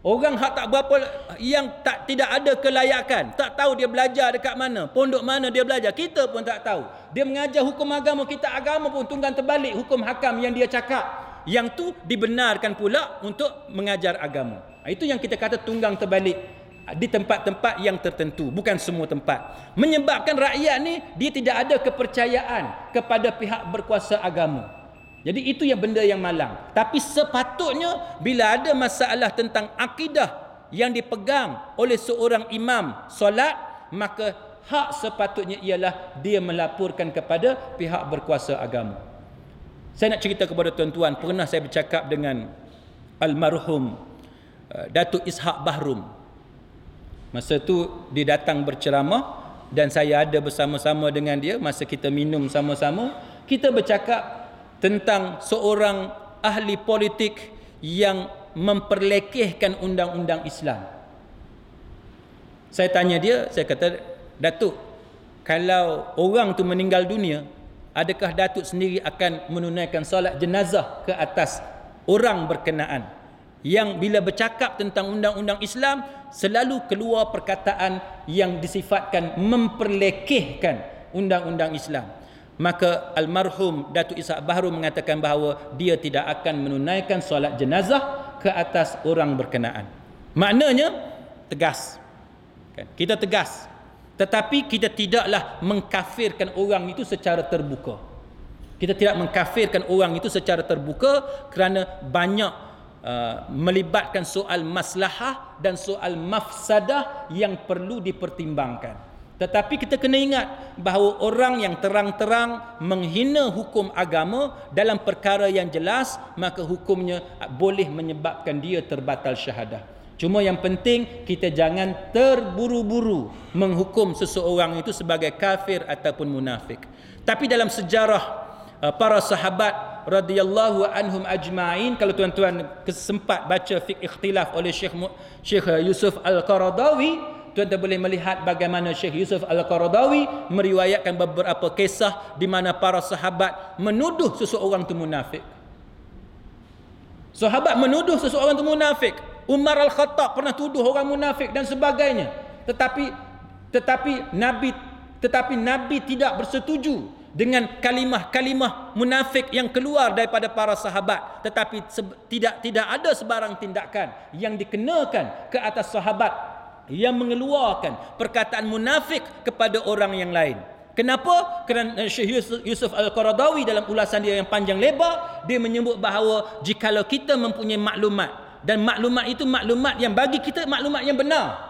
Orang hak tak berapa yang tak tidak ada kelayakan, tak tahu dia belajar dekat mana, pondok mana dia belajar, kita pun tak tahu. Dia mengajar hukum agama, kita agama pun tunggang terbalik hukum hakam yang dia cakap. Yang tu dibenarkan pula untuk mengajar agama. Ha, itu yang kita kata tunggang terbalik di tempat-tempat yang tertentu bukan semua tempat menyebabkan rakyat ni dia tidak ada kepercayaan kepada pihak berkuasa agama jadi itu yang benda yang malang tapi sepatutnya bila ada masalah tentang akidah yang dipegang oleh seorang imam solat maka hak sepatutnya ialah dia melaporkan kepada pihak berkuasa agama saya nak cerita kepada tuan-tuan pernah saya bercakap dengan almarhum eh, Datuk Ishak Bahrum Masa tu dia datang berceramah dan saya ada bersama-sama dengan dia masa kita minum sama-sama, kita bercakap tentang seorang ahli politik yang memperlekehkan undang-undang Islam. Saya tanya dia, saya kata, "Datuk, kalau orang tu meninggal dunia, adakah Datuk sendiri akan menunaikan solat jenazah ke atas orang berkenaan?" yang bila bercakap tentang undang-undang Islam selalu keluar perkataan yang disifatkan memperlekehkan undang-undang Islam maka almarhum Datuk Isa Bahru mengatakan bahawa dia tidak akan menunaikan solat jenazah ke atas orang berkenaan maknanya tegas kan? kita tegas tetapi kita tidaklah mengkafirkan orang itu secara terbuka kita tidak mengkafirkan orang itu secara terbuka kerana banyak Uh, melibatkan soal maslahah dan soal mafsadah yang perlu dipertimbangkan. Tetapi kita kena ingat bahawa orang yang terang-terang menghina hukum agama dalam perkara yang jelas maka hukumnya boleh menyebabkan dia terbatal syahadah. Cuma yang penting kita jangan terburu-buru menghukum seseorang itu sebagai kafir ataupun munafik. Tapi dalam sejarah Eh, para sahabat radhiyallahu anhum ajmain kalau tuan-tuan kesempat baca fik ikhtilaf oleh Syekh Syekh eh, Yusuf Al-Qaradawi tuan-tuan boleh melihat bagaimana Syekh Yusuf Al-Qaradawi meriwayatkan beberapa kisah di mana para sahabat menuduh seseorang itu munafik sahabat menuduh seseorang itu munafik Umar Al-Khattab pernah tuduh orang munafik dan sebagainya tetapi tetapi Nabi tetapi Nabi tidak bersetuju dengan kalimah-kalimah munafik yang keluar daripada para sahabat tetapi tidak tidak ada sebarang tindakan yang dikenakan ke atas sahabat yang mengeluarkan perkataan munafik kepada orang yang lain kenapa kerana eh, Syekh Yusuf Al-Qaradawi dalam ulasan dia yang panjang lebar dia menyebut bahawa jikalau kita mempunyai maklumat dan maklumat itu maklumat yang bagi kita maklumat yang benar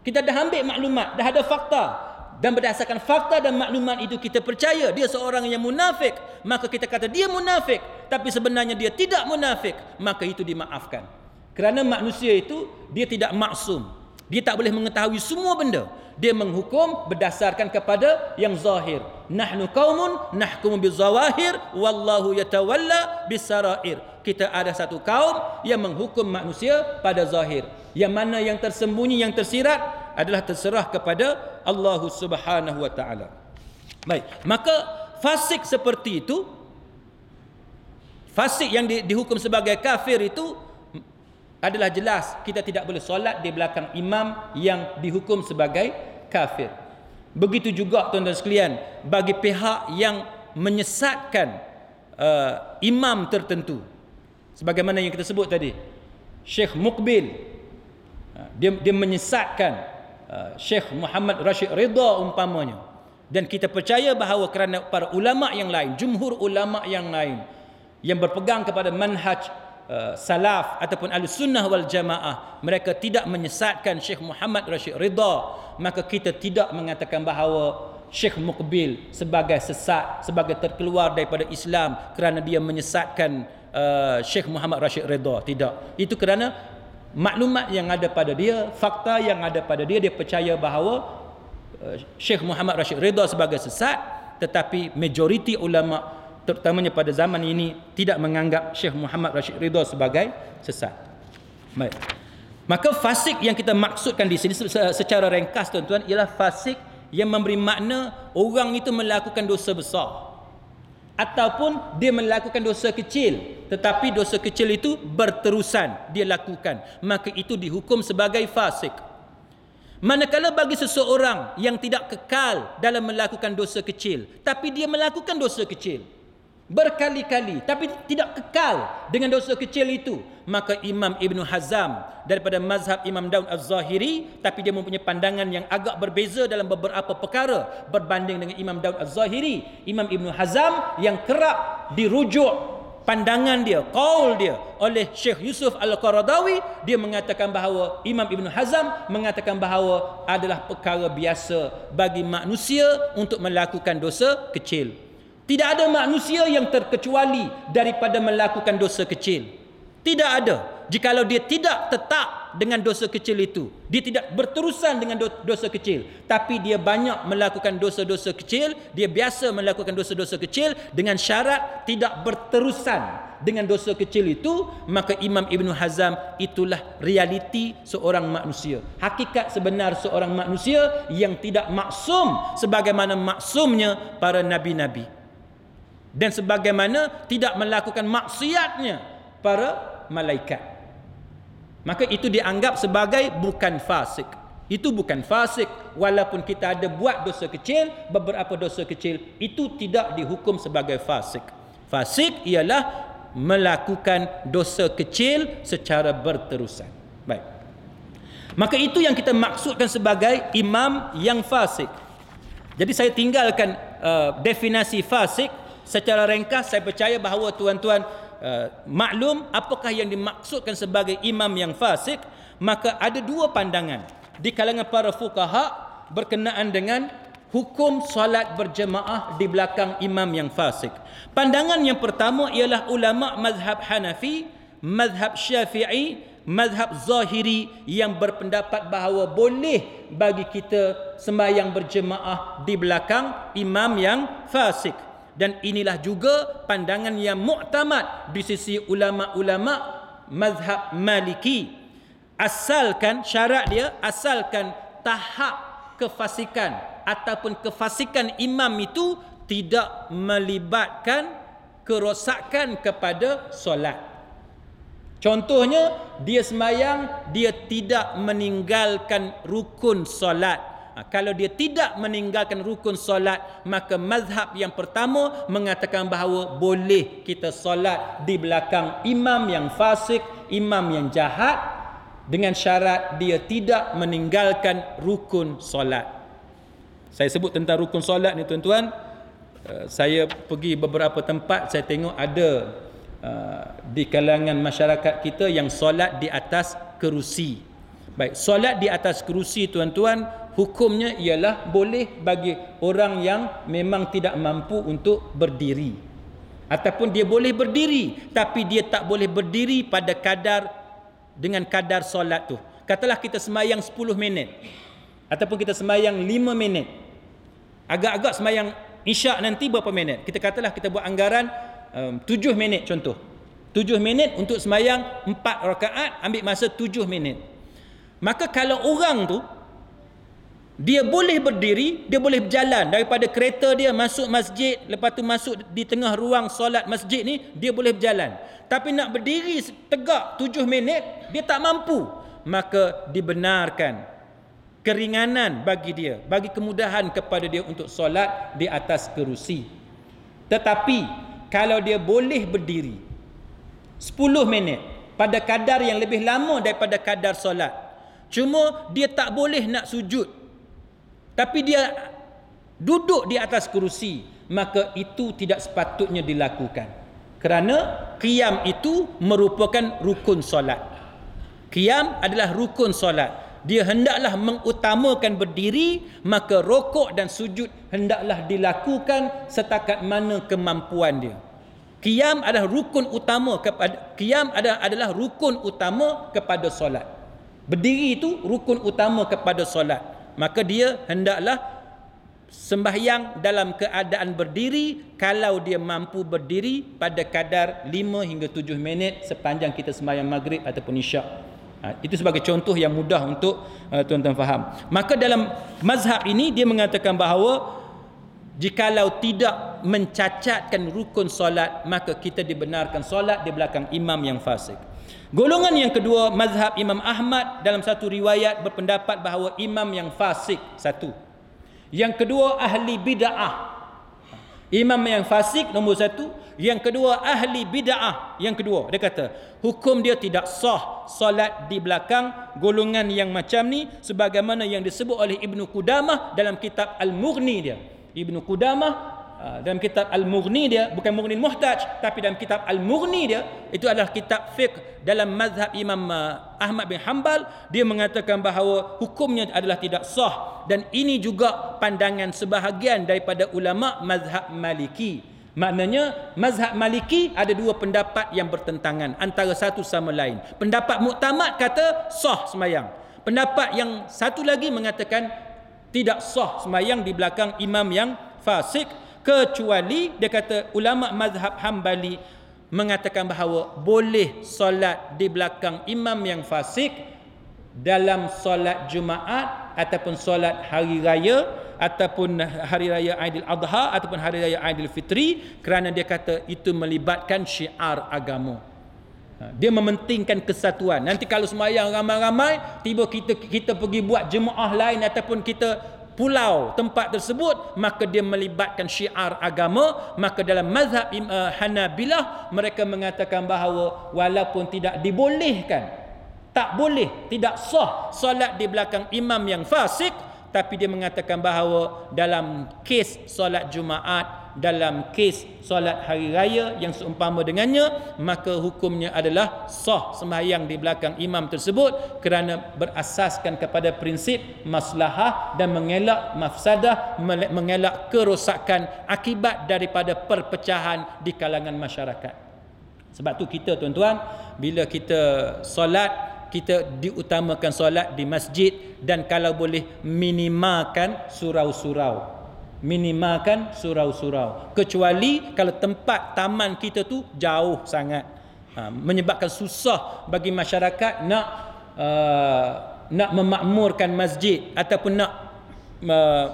kita dah ambil maklumat dah ada fakta dan berdasarkan fakta dan makluman itu kita percaya dia seorang yang munafik maka kita kata dia munafik tapi sebenarnya dia tidak munafik maka itu dimaafkan kerana manusia itu dia tidak maksum dia tak boleh mengetahui semua benda dia menghukum berdasarkan kepada yang zahir nahnu qaumun nahkumu bizawahir wallahu yatawalla bisarair kita ada satu kaum yang menghukum manusia pada zahir yang mana yang tersembunyi yang tersirat adalah terserah kepada Allah Subhanahu wa taala. Baik, maka fasik seperti itu fasik yang di, dihukum sebagai kafir itu adalah jelas kita tidak boleh solat di belakang imam yang dihukum sebagai kafir. Begitu juga tuan-tuan sekalian, bagi pihak yang menyesatkan uh, imam tertentu sebagaimana yang kita sebut tadi Syekh Mukbil uh, dia dia menyesatkan Eh, Syekh Muhammad Rashid Ridha umpamanya dan kita percaya bahawa kerana para ulama yang lain jumhur ulama yang lain yang berpegang kepada manhaj uh, salaf ataupun al sunnah wal jamaah mereka tidak menyesatkan Syekh Muhammad Rashid Ridha maka kita tidak mengatakan bahawa Syekh Muqbil sebagai sesat sebagai terkeluar daripada Islam kerana dia menyesatkan uh, eh, Syekh Muhammad Rashid Ridha tidak itu kerana maklumat yang ada pada dia, fakta yang ada pada dia, dia percaya bahawa eh, Syekh Muhammad Rashid Ridha sebagai sesat tetapi majoriti ulama terutamanya pada zaman ini tidak menganggap Syekh Muhammad Rashid Ridha sebagai sesat. Baik. Maka fasik yang kita maksudkan di sini secara ringkas tuan-tuan ialah fasik yang memberi makna orang itu melakukan dosa besar ataupun dia melakukan dosa kecil tetapi dosa kecil itu berterusan dia lakukan maka itu dihukum sebagai fasik manakala bagi seseorang yang tidak kekal dalam melakukan dosa kecil tapi dia melakukan dosa kecil berkali-kali tapi tidak kekal dengan dosa kecil itu maka Imam Ibn Hazam daripada mazhab Imam Daud Az-Zahiri tapi dia mempunyai pandangan yang agak berbeza dalam beberapa perkara berbanding dengan Imam Daud Az-Zahiri Imam Ibn Hazam yang kerap dirujuk pandangan dia, kaul dia oleh Syekh Yusuf Al-Qaradawi dia mengatakan bahawa Imam Ibn Hazam mengatakan bahawa adalah perkara biasa bagi manusia untuk melakukan dosa kecil tidak ada manusia yang terkecuali daripada melakukan dosa kecil. Tidak ada. Jikalau dia tidak tetap dengan dosa kecil itu, dia tidak berterusan dengan dosa kecil, tapi dia banyak melakukan dosa-dosa kecil, dia biasa melakukan dosa-dosa kecil dengan syarat tidak berterusan dengan dosa kecil itu, maka Imam Ibn Hazam itulah realiti seorang manusia. Hakikat sebenar seorang manusia yang tidak maksum sebagaimana maksumnya para nabi-nabi dan sebagaimana tidak melakukan maksiatnya para malaikat maka itu dianggap sebagai bukan fasik itu bukan fasik walaupun kita ada buat dosa kecil beberapa dosa kecil itu tidak dihukum sebagai fasik fasik ialah melakukan dosa kecil secara berterusan baik maka itu yang kita maksudkan sebagai imam yang fasik jadi saya tinggalkan uh, definisi fasik secara ringkas saya percaya bahawa tuan-tuan uh, maklum apakah yang dimaksudkan sebagai imam yang fasik maka ada dua pandangan di kalangan para fukaha berkenaan dengan hukum solat berjemaah di belakang imam yang fasik. Pandangan yang pertama ialah ulama mazhab Hanafi, mazhab Syafi'i, mazhab Zahiri yang berpendapat bahawa boleh bagi kita sembahyang berjemaah di belakang imam yang fasik dan inilah juga pandangan yang muktamad di sisi ulama-ulama mazhab Maliki asalkan syarat dia asalkan tahap kefasikan ataupun kefasikan imam itu tidak melibatkan kerosakan kepada solat contohnya dia semayang dia tidak meninggalkan rukun solat Ha, kalau dia tidak meninggalkan rukun solat maka mazhab yang pertama mengatakan bahawa boleh kita solat di belakang imam yang fasik imam yang jahat dengan syarat dia tidak meninggalkan rukun solat saya sebut tentang rukun solat ni tuan-tuan eh, saya pergi beberapa tempat saya tengok ada eh, di kalangan masyarakat kita yang solat di atas kerusi baik solat di atas kerusi tuan-tuan hukumnya ialah boleh bagi orang yang memang tidak mampu untuk berdiri ataupun dia boleh berdiri tapi dia tak boleh berdiri pada kadar dengan kadar solat tu katalah kita semayang 10 minit ataupun kita semayang 5 minit agak-agak semayang isyak nanti berapa minit kita katalah kita buat anggaran um, 7 minit contoh 7 minit untuk semayang 4 rakaat ambil masa 7 minit maka kalau orang tu dia boleh berdiri, dia boleh berjalan daripada kereta dia masuk masjid, lepas tu masuk di tengah ruang solat masjid ni, dia boleh berjalan. Tapi nak berdiri tegak tujuh minit, dia tak mampu. Maka dibenarkan keringanan bagi dia, bagi kemudahan kepada dia untuk solat di atas kerusi. Tetapi kalau dia boleh berdiri sepuluh minit pada kadar yang lebih lama daripada kadar solat. Cuma dia tak boleh nak sujud tapi dia duduk di atas kerusi maka itu tidak sepatutnya dilakukan kerana qiyam itu merupakan rukun solat qiyam adalah rukun solat dia hendaklah mengutamakan berdiri maka rokok dan sujud hendaklah dilakukan setakat mana kemampuan dia qiyam adalah rukun utama kepada qiyam adalah adalah rukun utama kepada solat berdiri itu rukun utama kepada solat maka dia hendaklah sembahyang dalam keadaan berdiri kalau dia mampu berdiri pada kadar 5 hingga 7 minit sepanjang kita sembahyang maghrib ataupun isyak ha, itu sebagai contoh yang mudah untuk uh, tuan-tuan faham maka dalam mazhab ini dia mengatakan bahawa jikalau tidak mencacatkan rukun solat maka kita dibenarkan solat di belakang imam yang fasik Golongan yang kedua mazhab Imam Ahmad dalam satu riwayat berpendapat bahawa imam yang fasik satu. Yang kedua ahli bid'ah. Imam yang fasik nombor satu. Yang kedua ahli bid'ah. Yang kedua dia kata hukum dia tidak sah solat di belakang golongan yang macam ni sebagaimana yang disebut oleh Ibn Qudamah dalam kitab Al-Mughni dia. Ibn Qudamah Ah, dalam kitab Al-Mughni dia bukan Mughni Muhtaj tapi dalam kitab Al-Mughni dia itu adalah kitab fiqh dalam mazhab Imam ah, Ahmad bin Hanbal dia mengatakan bahawa hukumnya adalah tidak sah dan ini juga pandangan sebahagian daripada ulama mazhab Maliki maknanya mazhab Maliki ada dua pendapat yang bertentangan antara satu sama lain pendapat muktamad kata sah semayang pendapat yang satu lagi mengatakan tidak sah semayang di belakang imam yang fasik kecuali dia kata ulama mazhab Hambali mengatakan bahawa boleh solat di belakang imam yang fasik dalam solat Jumaat ataupun solat hari raya ataupun hari raya Aidil Adha ataupun hari raya Aidil Fitri kerana dia kata itu melibatkan syiar agama. Ha, dia mementingkan kesatuan. Nanti kalau semayang ramai-ramai, tiba kita kita pergi buat jemaah lain ataupun kita pulau tempat tersebut maka dia melibatkan syiar agama maka dalam mazhab uh, Hanabilah mereka mengatakan bahawa walaupun tidak dibolehkan tak boleh tidak sah solat di belakang imam yang fasik tapi dia mengatakan bahawa dalam kes solat Jumaat dalam kes solat hari raya yang seumpama dengannya maka hukumnya adalah sah sembahyang di belakang imam tersebut kerana berasaskan kepada prinsip maslahah dan mengelak mafsadah mengelak kerosakan akibat daripada perpecahan di kalangan masyarakat sebab tu kita tuan-tuan bila kita solat kita diutamakan solat di masjid dan kalau boleh minimalkan surau-surau minimalkan surau-surau kecuali kalau tempat taman kita tu jauh sangat ha, menyebabkan susah bagi masyarakat nak uh, nak memakmurkan masjid ataupun nak uh,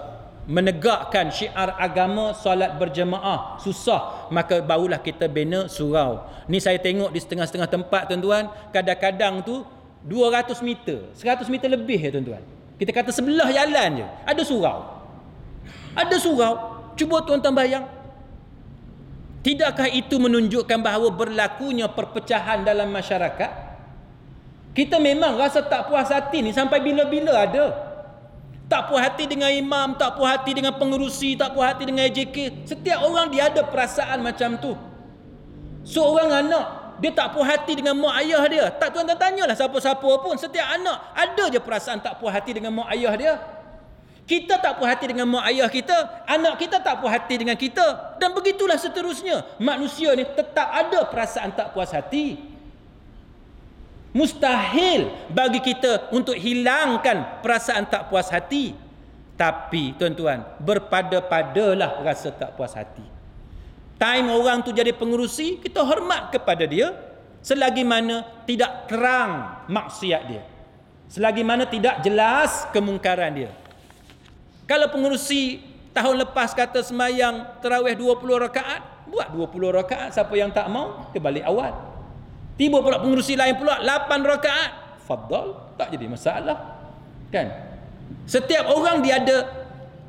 menegakkan syiar agama solat berjemaah susah maka barulah kita bina surau ni saya tengok di setengah-setengah tempat tuan-tuan kadang-kadang tu 200 meter 100 meter lebih ya tuan-tuan kita kata sebelah jalan je ada surau ada surau Cuba tuan-tuan bayang Tidakkah itu menunjukkan bahawa berlakunya perpecahan dalam masyarakat? Kita memang rasa tak puas hati ni sampai bila-bila ada. Tak puas hati dengan imam, tak puas hati dengan pengerusi, tak puas hati dengan AJK. Setiap orang dia ada perasaan macam tu. Seorang anak, dia tak puas hati dengan mak ayah dia. Tak tuan-tuan tanyalah siapa-siapa pun. Setiap anak, ada je perasaan tak puas hati dengan mak ayah dia. Kita tak puas hati dengan mak ayah kita, anak kita tak puas hati dengan kita dan begitulah seterusnya. Manusia ni tetap ada perasaan tak puas hati. Mustahil bagi kita untuk hilangkan perasaan tak puas hati. Tapi tuan-tuan, berpada-padalah rasa tak puas hati. Time orang tu jadi pengurusi kita hormat kepada dia selagi mana tidak terang maksiat dia. Selagi mana tidak jelas kemungkaran dia. Kalau pengurusi tahun lepas kata semayang terawih 20 rakaat, buat 20 rakaat. Siapa yang tak mau, dia balik awal. Tiba pula pengerusi lain pula, 8 rakaat. Fadal, tak jadi masalah. Kan? Setiap orang dia ada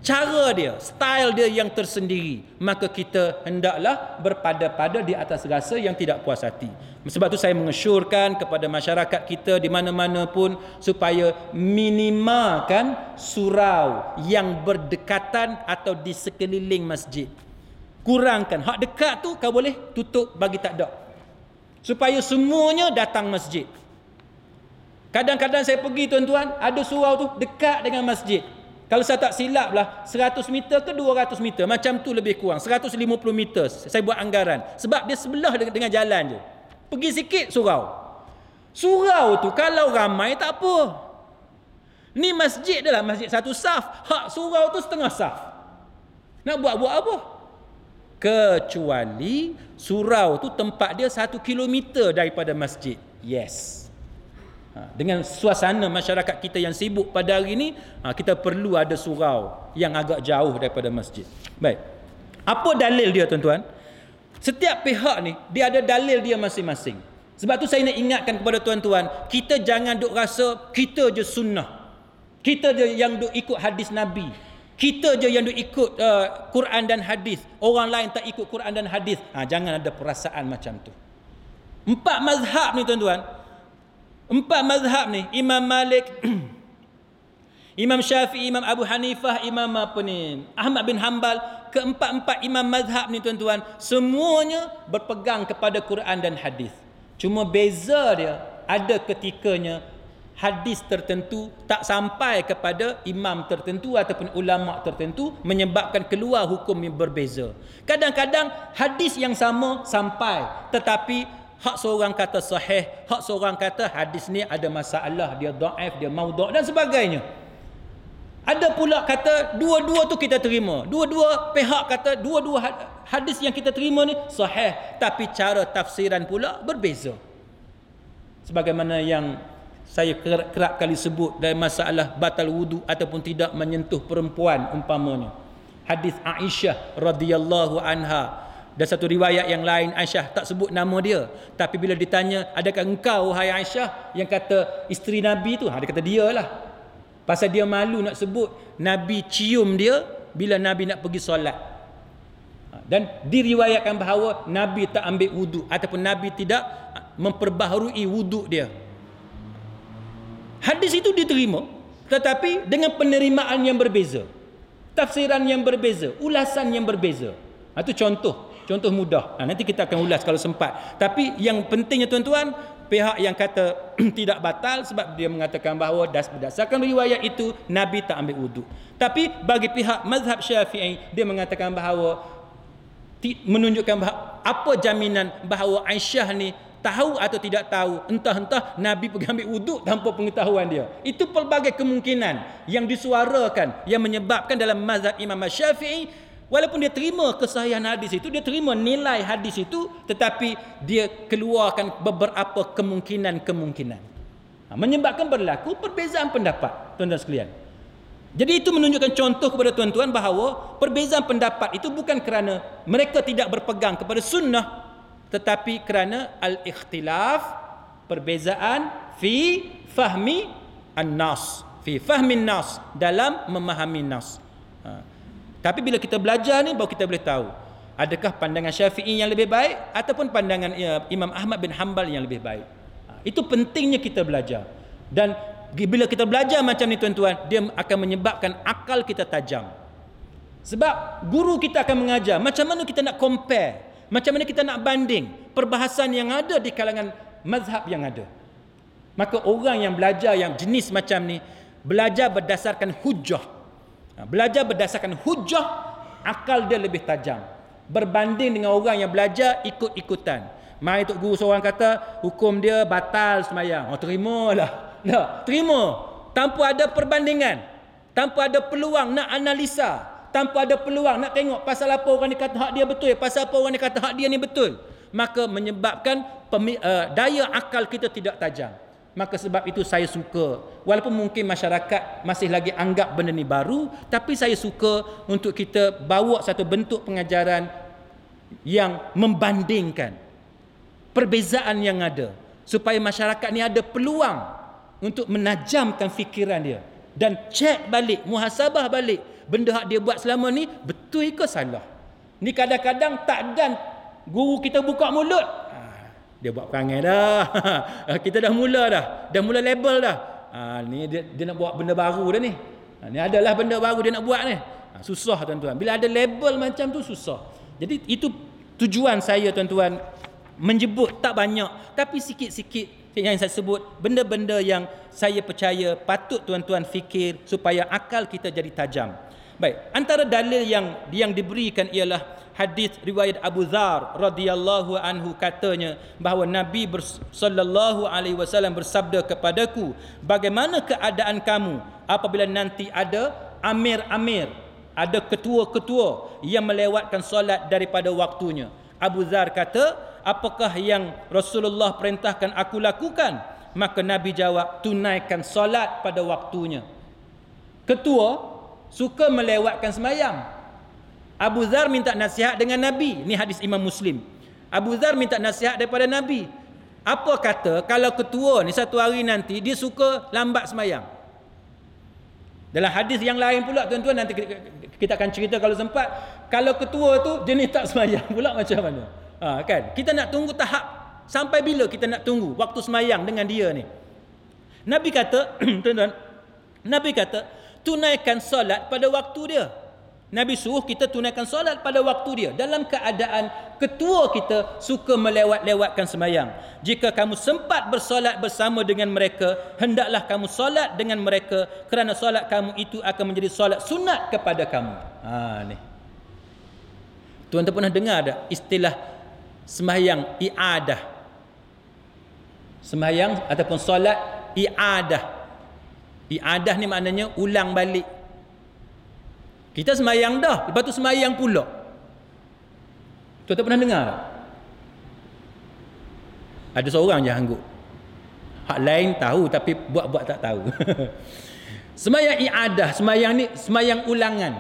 cara dia, style dia yang tersendiri. Maka kita hendaklah berpada-pada di atas rasa yang tidak puas hati. Sebab tu saya mengesyurkan kepada masyarakat kita di mana-mana pun supaya minimalkan surau yang berdekatan atau di sekeliling masjid. Kurangkan. Hak dekat tu kau boleh tutup bagi tak ada. Supaya semuanya datang masjid. Kadang-kadang saya pergi tuan-tuan, ada surau tu dekat dengan masjid. Kalau saya tak silap lah, 100 meter ke 200 meter. Macam tu lebih kurang. 150 meter. Saya buat anggaran. Sebab dia sebelah dengan jalan je pergi sikit surau. Surau tu kalau ramai tak apa. Ni masjid adalah masjid satu saf. Hak surau tu setengah saf. Nak buat-buat apa? Kecuali surau tu tempat dia satu kilometer daripada masjid. Yes. Ha, dengan suasana masyarakat kita yang sibuk pada hari ini, ha, kita perlu ada surau yang agak jauh daripada masjid. Baik. Apa dalil dia tuan-tuan? Setiap pihak ni dia ada dalil dia masing-masing. Sebab tu saya nak ingatkan kepada tuan-tuan, kita jangan duk rasa kita je sunnah. Kita je yang duk ikut hadis Nabi. Kita je yang duk ikut uh, Quran dan hadis. Orang lain tak ikut Quran dan hadis. Ha, jangan ada perasaan macam tu. Empat mazhab ni tuan-tuan. Empat mazhab ni, Imam Malik, Imam Syafi'i, Imam Abu Hanifah, Imam apa ni? Ahmad bin Hanbal, keempat-empat imam mazhab ni tuan-tuan semuanya berpegang kepada Quran dan hadis. Cuma beza dia ada ketikanya hadis tertentu tak sampai kepada imam tertentu ataupun ulama tertentu menyebabkan keluar hukum yang berbeza. Kadang-kadang hadis yang sama sampai tetapi hak seorang kata sahih, hak seorang kata hadis ni ada masalah, dia dhaif, dia maudhu' dan sebagainya. Ada pula kata dua-dua tu kita terima. Dua-dua pihak kata dua-dua hadis yang kita terima ni sahih tapi cara tafsiran pula berbeza. Sebagaimana yang saya kerap kali sebut dari masalah batal wudu ataupun tidak menyentuh perempuan umpamanya. Hadis Aisyah radhiyallahu anha dan satu riwayat yang lain Aisyah tak sebut nama dia tapi bila ditanya adakah engkau wahai Aisyah yang kata isteri Nabi tu ha, dia kata dia lah Pasal dia malu nak sebut Nabi cium dia bila Nabi nak pergi solat. Ha, dan diriwayatkan bahawa Nabi tak ambil wudu ataupun Nabi tidak ha, memperbaharui wudu dia. Hadis itu diterima tetapi dengan penerimaan yang berbeza. Tafsiran yang berbeza, ulasan yang berbeza. Ha, itu contoh, contoh mudah. nanti kita akan ulas kalau sempat. Tapi yang pentingnya tuan-tuan, pihak yang kata tidak batal sebab dia mengatakan bahawa das berdasarkan riwayat itu Nabi tak ambil wuduk. Tapi bagi pihak mazhab Syafi'i dia mengatakan bahawa menunjukkan bahawa, apa jaminan bahawa Aisyah ni tahu atau tidak tahu entah-entah Nabi pergi ambil wuduk tanpa pengetahuan dia. Itu pelbagai kemungkinan yang disuarakan yang menyebabkan dalam mazhab Imam Syafi'i Walaupun dia terima kesahihan hadis itu, dia terima nilai hadis itu, tetapi dia keluarkan beberapa kemungkinan-kemungkinan. Ha, menyebabkan berlaku perbezaan pendapat, tuan-tuan sekalian. Jadi itu menunjukkan contoh kepada tuan-tuan bahawa perbezaan pendapat itu bukan kerana mereka tidak berpegang kepada sunnah tetapi kerana al-ikhtilaf perbezaan fi fahmi an-nas fi fahmi an-nas dalam memahami nas. Ha. Tapi bila kita belajar ni baru kita boleh tahu adakah pandangan Syafi'i yang lebih baik ataupun pandangan ya, Imam Ahmad bin Hanbal yang lebih baik. Ha, itu pentingnya kita belajar. Dan bila kita belajar macam ni tuan-tuan, dia akan menyebabkan akal kita tajam. Sebab guru kita akan mengajar macam mana kita nak compare, macam mana kita nak banding perbahasan yang ada di kalangan mazhab yang ada. Maka orang yang belajar yang jenis macam ni belajar berdasarkan hujah, Ha, belajar berdasarkan hujah, akal dia lebih tajam. Berbanding dengan orang yang belajar ikut-ikutan. Mai tok guru seorang kata, hukum dia batal semayang. Oh, terimalah. Nah, terima. Tanpa ada perbandingan. Tanpa ada peluang nak analisa. Tanpa ada peluang nak tengok pasal apa orang ni kata hak dia betul. Pasal apa orang ni kata hak dia ni betul. Maka menyebabkan uh, daya akal kita tidak tajam. Maka sebab itu saya suka Walaupun mungkin masyarakat masih lagi anggap benda ni baru Tapi saya suka untuk kita bawa satu bentuk pengajaran Yang membandingkan Perbezaan yang ada Supaya masyarakat ni ada peluang Untuk menajamkan fikiran dia Dan cek balik, muhasabah balik Benda yang dia buat selama ni Betul ke salah Ni kadang-kadang tak dan Guru kita buka mulut dia buat perangai dah. kita dah mula dah. Dah mula label dah. Ha, ni dia, dia nak buat benda baru dah ni. Ha, ni adalah benda baru dia nak buat ni. Ha, susah tuan-tuan. Bila ada label macam tu susah. Jadi itu tujuan saya tuan-tuan menjebut tak banyak tapi sikit-sikit yang saya sebut benda-benda yang saya percaya patut tuan-tuan fikir supaya akal kita jadi tajam. Baik, antara dalil yang yang diberikan ialah hadis riwayat Abu Dzar radhiyallahu anhu katanya bahawa Nabi sallallahu alaihi wasallam bersabda kepadaku, "Bagaimana keadaan kamu apabila nanti ada amir-amir, ada ketua-ketua yang melewatkan solat daripada waktunya?" Abu Dzar kata, "Apakah yang Rasulullah perintahkan aku lakukan?" Maka Nabi jawab, "Tunaikan solat pada waktunya." Ketua suka melewatkan semayang. Abu Zar minta nasihat dengan Nabi. Ini hadis Imam Muslim. Abu Zar minta nasihat daripada Nabi. Apa kata kalau ketua ni satu hari nanti dia suka lambat semayang. Dalam hadis yang lain pula tuan-tuan nanti kita akan cerita kalau sempat. Kalau ketua tu jenis tak semayang pula macam mana. Ha, kan? Kita nak tunggu tahap sampai bila kita nak tunggu waktu semayang dengan dia ni. Nabi kata, tuan-tuan, Nabi kata, tunaikan solat pada waktu dia. Nabi suruh kita tunaikan solat pada waktu dia. Dalam keadaan ketua kita suka melewat-lewatkan semayang. Jika kamu sempat bersolat bersama dengan mereka, hendaklah kamu solat dengan mereka kerana solat kamu itu akan menjadi solat sunat kepada kamu. Ha, ni. Tuan-tuan pernah dengar tak istilah semayang i'adah? Semayang ataupun solat i'adah. Iadah ni maknanya ulang balik. Kita semayang dah, lepas tu semayang pula. Tuan tak pernah dengar tak? Ada seorang je hangguk. Hak lain tahu tapi buat-buat tak tahu. semayang iadah, semayang ni semayang ulangan.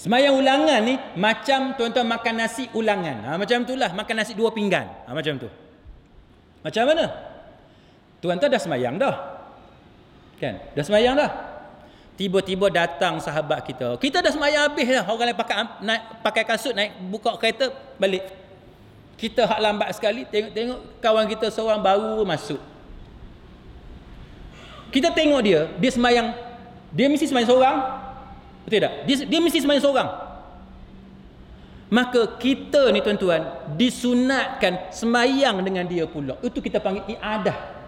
Semayang ulangan ni macam tuan-tuan makan nasi ulangan. Ha, macam tu lah, makan nasi dua pinggan. Ha, macam tu. Macam mana? Tuan-tuan dah semayang dah. Kan? Dah semayang dah. Tiba-tiba datang sahabat kita. Kita dah semayang habis dah. Orang lain pakai, naik, pakai kasut, naik, buka kereta, balik. Kita hak lambat sekali, tengok-tengok kawan kita seorang baru masuk. Kita tengok dia, dia semayang. Dia mesti semayang seorang. Betul tak? Dia, dia mesti semayang seorang. Maka kita ni tuan-tuan, disunatkan semayang dengan dia pula. Itu kita panggil i'adah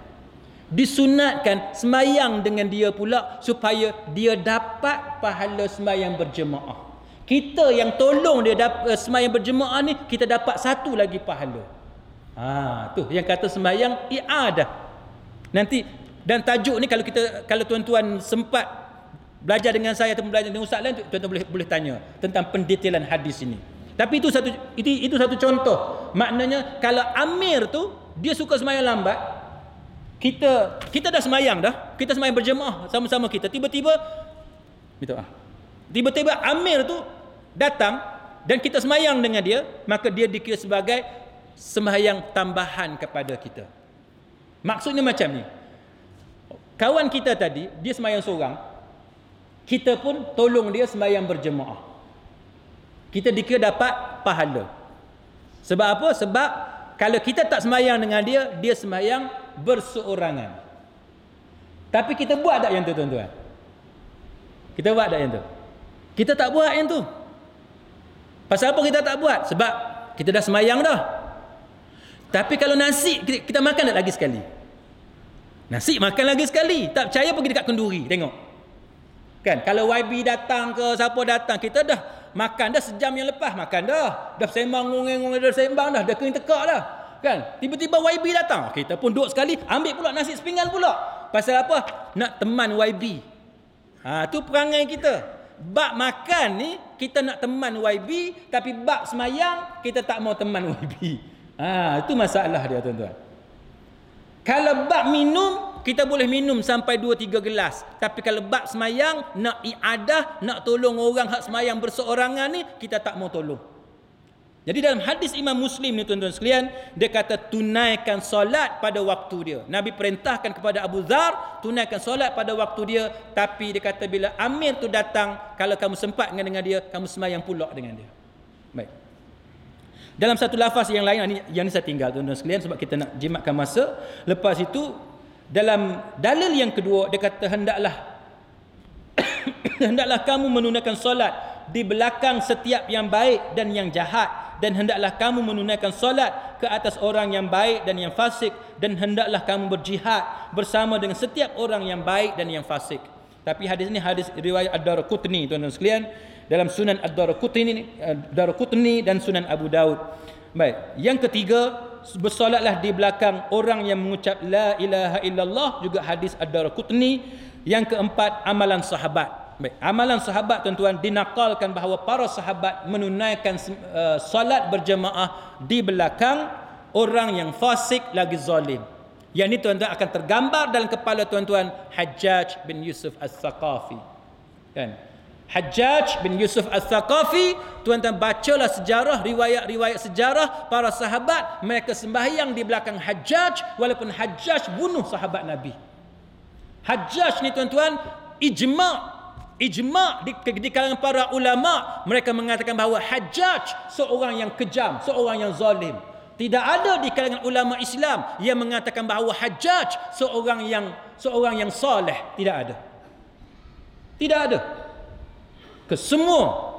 disunatkan semayang dengan dia pula supaya dia dapat pahala semayang berjemaah. Kita yang tolong dia dapat eh, semayang berjemaah ni kita dapat satu lagi pahala. Ha tu yang kata semayang iadah. Nanti dan tajuk ni kalau kita kalau tuan-tuan sempat belajar dengan saya atau belajar dengan ustaz lain tuan-tuan boleh boleh tanya tentang pendetailan hadis ini. Tapi itu satu itu, itu satu contoh. Maknanya kalau Amir tu dia suka semayang lambat, kita kita dah semayang dah kita semayang berjemaah sama-sama kita tiba-tiba minta maaf tiba-tiba Amir tu datang dan kita semayang dengan dia maka dia dikira sebagai semayang tambahan kepada kita maksudnya macam ni kawan kita tadi dia semayang seorang kita pun tolong dia semayang berjemaah kita dikira dapat pahala sebab apa sebab kalau kita tak semayang dengan dia dia semayang berseorangan. Tapi kita buat tak yang tu tuan-tuan? Kita buat tak yang tu? Kita tak buat yang tu. Pasal apa kita tak buat? Sebab kita dah semayang dah. Tapi kalau nasi, kita makan lagi sekali. Nasi makan lagi sekali. Tak percaya pergi dekat kenduri. Tengok. Kan? Kalau YB datang ke siapa datang, kita dah makan dah sejam yang lepas. Makan dah. Dah sembang, ngongeng, dah sembang dah. Dah kering tekak dah kan tiba-tiba YB datang ah, kita pun duduk sekali ambil pula nasi sepinggan pula pasal apa nak teman YB ha tu perangai kita bab makan ni kita nak teman YB tapi bab semayang kita tak mau teman YB ha itu masalah dia tuan-tuan kalau bab minum kita boleh minum sampai 2 3 gelas tapi kalau bab semayang nak iadah nak tolong orang hak semayang berseorangan ni kita tak mau tolong jadi dalam hadis Imam Muslim ni tuan-tuan sekalian, dia kata tunaikan solat pada waktu dia. Nabi perintahkan kepada Abu Dhar, tunaikan solat pada waktu dia. Tapi dia kata bila Amir tu datang, kalau kamu sempat dengan dia, kamu semayang pula dengan dia. Baik. Dalam satu lafaz yang lain, yang ni saya tinggal tuan-tuan sekalian sebab kita nak jimatkan masa. Lepas itu, dalam dalil yang kedua, dia kata hendaklah hendaklah kamu menunaikan solat di belakang setiap yang baik dan yang jahat dan hendaklah kamu menunaikan solat ke atas orang yang baik dan yang fasik dan hendaklah kamu berjihad bersama dengan setiap orang yang baik dan yang fasik. Tapi hadis ini hadis riwayat Ad-Darqutni tuan-tuan sekalian dalam Sunan Ad-Darqutni Ad-Darqutni dan Sunan Abu Daud. Baik, yang ketiga bersolatlah di belakang orang yang mengucap la ilaha illallah juga hadis Ad-Darqutni. Yang keempat amalan sahabat. Baik. Amalan sahabat tuan-tuan dinakalkan bahawa para sahabat menunaikan uh, solat berjemaah di belakang orang yang fasik lagi zalim. Yang ini tuan-tuan akan tergambar dalam kepala tuan-tuan Hajjaj bin Yusuf al sakafi Kan? Hajjaj bin Yusuf al sakafi Tuan-tuan bacalah sejarah Riwayat-riwayat sejarah Para sahabat Mereka sembahyang di belakang Hajjaj Walaupun Hajjaj bunuh sahabat Nabi Hajjaj ni tuan-tuan Ijma' ijma' di, di kalangan para ulama mereka mengatakan bahawa hajjaj seorang yang kejam seorang yang zalim tidak ada di kalangan ulama Islam yang mengatakan bahawa hajjaj seorang yang seorang yang soleh tidak ada tidak ada kesemua